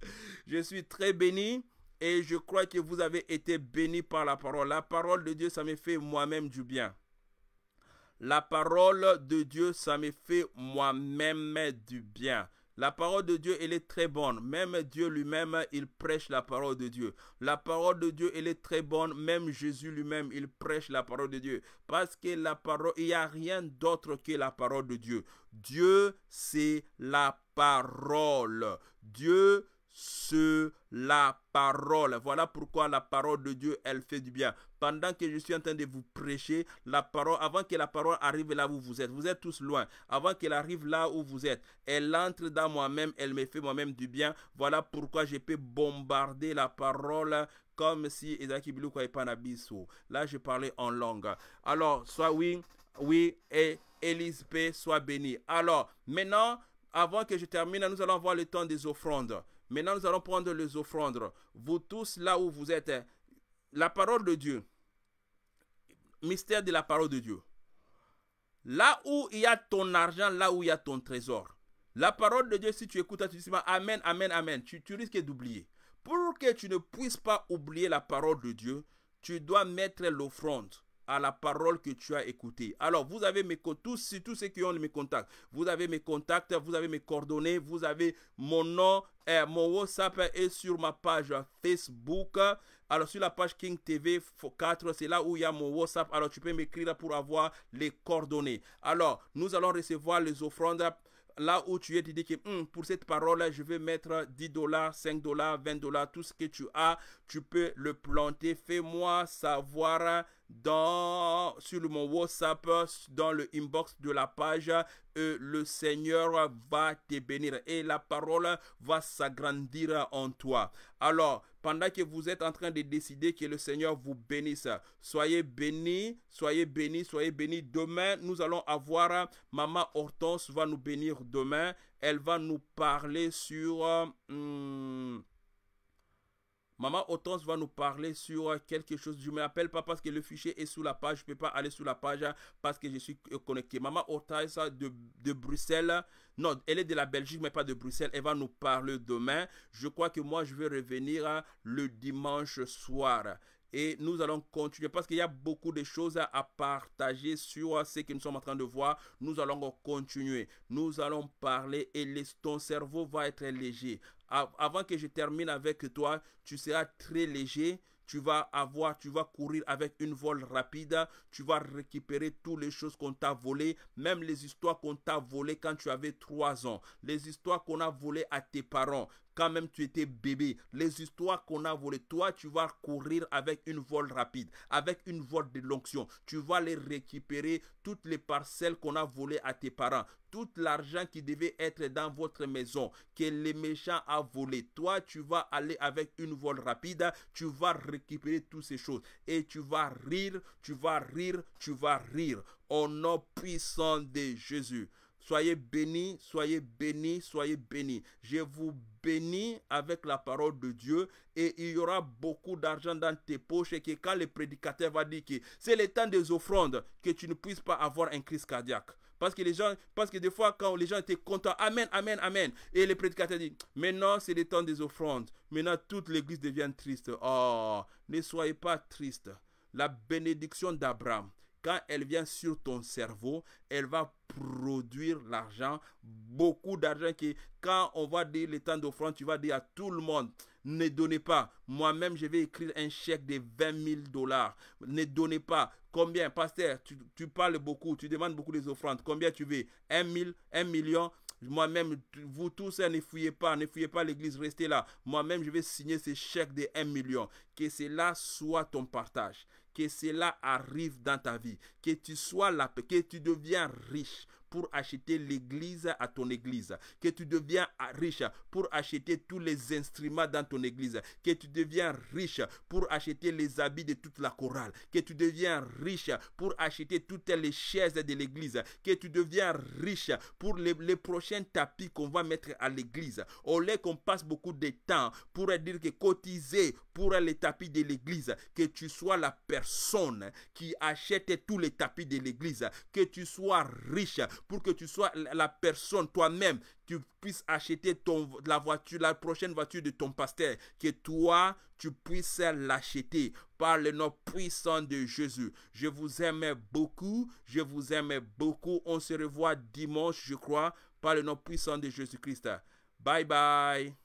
je suis très béni. Et je crois que vous avez été béni par la parole. La parole de Dieu, ça me fait moi-même du bien. La parole de Dieu, ça me fait moi-même du bien. La parole de Dieu, elle est très bonne. Même Dieu lui-même, il prêche la parole de Dieu. La parole de Dieu, elle est très bonne. Même Jésus lui-même, il prêche la parole de Dieu. Parce que la parole, il n'y a rien d'autre que la parole de Dieu. Dieu, c'est la parole. Dieu, sur la parole. Voilà pourquoi la parole de Dieu, elle fait du bien. Pendant que je suis en train de vous prêcher, la parole, avant que la parole arrive là où vous êtes, vous êtes tous loin, avant qu'elle arrive là où vous êtes, elle entre dans moi-même, elle me fait moi-même du bien. Voilà pourquoi je peux bombarder la parole comme si Là, je parlais en langue. Alors, soit oui, oui, et Élise soit bénie Alors, maintenant, avant que je termine, nous allons voir le temps des offrandes. Maintenant, nous allons prendre les offrandes. Vous tous, là où vous êtes, hein, la parole de Dieu. Mystère de la parole de Dieu. Là où il y a ton argent, là où il y a ton trésor. La parole de Dieu, si tu écoutes, tu dis Amen, Amen, Amen. Tu, tu risques d'oublier. Pour que tu ne puisses pas oublier la parole de Dieu, tu dois mettre l'offrande à la parole que tu as écoutée. Alors, vous avez mes tous, tous ceux qui ont mes contacts. Vous avez mes contacts, vous avez mes coordonnées, vous avez mon nom, eh, mon WhatsApp est sur ma page Facebook. Alors sur la page King TV 4, c'est là où il y a mon WhatsApp. Alors tu peux m'écrire pour avoir les coordonnées. Alors nous allons recevoir les offrandes là où tu es, tu dis que hmm, pour cette parole, je vais mettre 10 dollars, 5 dollars, 20 dollars, tout ce que tu as, tu peux le planter. Fais-moi savoir dans, sur mon WhatsApp, dans le inbox de la page. Euh, le Seigneur va te bénir et la parole va s'agrandir en toi. Alors, pendant que vous êtes en train de décider que le Seigneur vous bénisse, soyez bénis, soyez bénis, soyez bénis. Demain, nous allons avoir Maman Hortense va nous bénir demain. Elle va nous parler sur... Euh, hmm, Maman Hortense va nous parler sur quelque chose. Je me rappelle pas parce que le fichier est sous la page. Je peux pas aller sous la page parce que je suis connecté. Maman Hortense de, de Bruxelles. Non, elle est de la Belgique, mais pas de Bruxelles. Elle va nous parler demain. Je crois que moi, je vais revenir le dimanche soir et nous allons continuer parce qu'il y a beaucoup de choses à partager sur ce que nous sommes en train de voir. Nous allons continuer. Nous allons parler et ton cerveau va être léger. Avant que je termine avec toi, tu seras très léger. Tu vas avoir, tu vas courir avec une vol rapide. Tu vas récupérer toutes les choses qu'on t'a volées, même les histoires qu'on t'a volées quand tu avais trois ans, les histoires qu'on a volées à tes parents, quand même tu étais bébé. Les histoires qu'on a volées, toi, tu vas courir avec une vol rapide, avec une vol de l'onction. Tu vas les récupérer, toutes les parcelles qu'on a volées à tes parents, tout l'argent qui devait être dans votre maison, que les méchants a volé. Toi, tu vas aller avec une vol rapide, tu vas récupérer toutes ces choses. Et tu vas rire, tu vas rire, tu vas rire. Au nom puissant de Jésus. Soyez bénis, soyez bénis, soyez bénis. Je vous bénis avec la parole de Dieu et il y aura beaucoup d'argent dans tes poches et que quand le prédicateur va dire que c'est le temps des offrandes, que tu ne puisses pas avoir un crise cardiaque. Parce que les gens, parce que des fois, quand les gens étaient contents, Amen, Amen, Amen. Et le prédicateur dit, maintenant c'est le temps des offrandes. Maintenant toute l'église devient triste. Oh, ne soyez pas triste. La bénédiction d'Abraham quand elle vient sur ton cerveau, elle va produire l'argent, beaucoup d'argent qui, quand on va dire les temps d'offrande, tu vas dire à tout le monde, ne donnez pas. Moi-même, je vais écrire un chèque de 20 000 dollars. Ne donnez pas. Combien, pasteur, tu, parles beaucoup, tu demandes beaucoup des offrandes. Combien tu veux 1 000, 1 million moi-même, vous tous, hein, ne fouillez pas, ne fouillez pas l'église, restez là. Moi-même, je vais signer ce chèque de 1 million. Que cela soit ton partage que cela arrive dans ta vie, que tu sois la que tu deviens riche pour acheter l'église à ton église, que tu deviens riche pour acheter tous les instruments dans ton église, que tu deviens riche pour acheter les habits de toute la chorale, que tu deviens riche pour acheter toutes les chaises de l'église, que tu deviens riche pour les, prochains tapis qu'on va mettre à l'église. Au lieu qu'on passe beaucoup de temps pour dire que cotiser pour les tapis de l'église, que tu sois la personne qui achète tous les tapis de l'église, que tu sois riche pour que tu sois la personne toi-même, tu puisses acheter ton, la voiture, la prochaine voiture de ton pasteur, que toi, tu puisses l'acheter par le nom puissant de Jésus. Je vous aime beaucoup, je vous aime beaucoup. On se revoit dimanche, je crois, par le nom puissant de Jésus-Christ. Bye bye.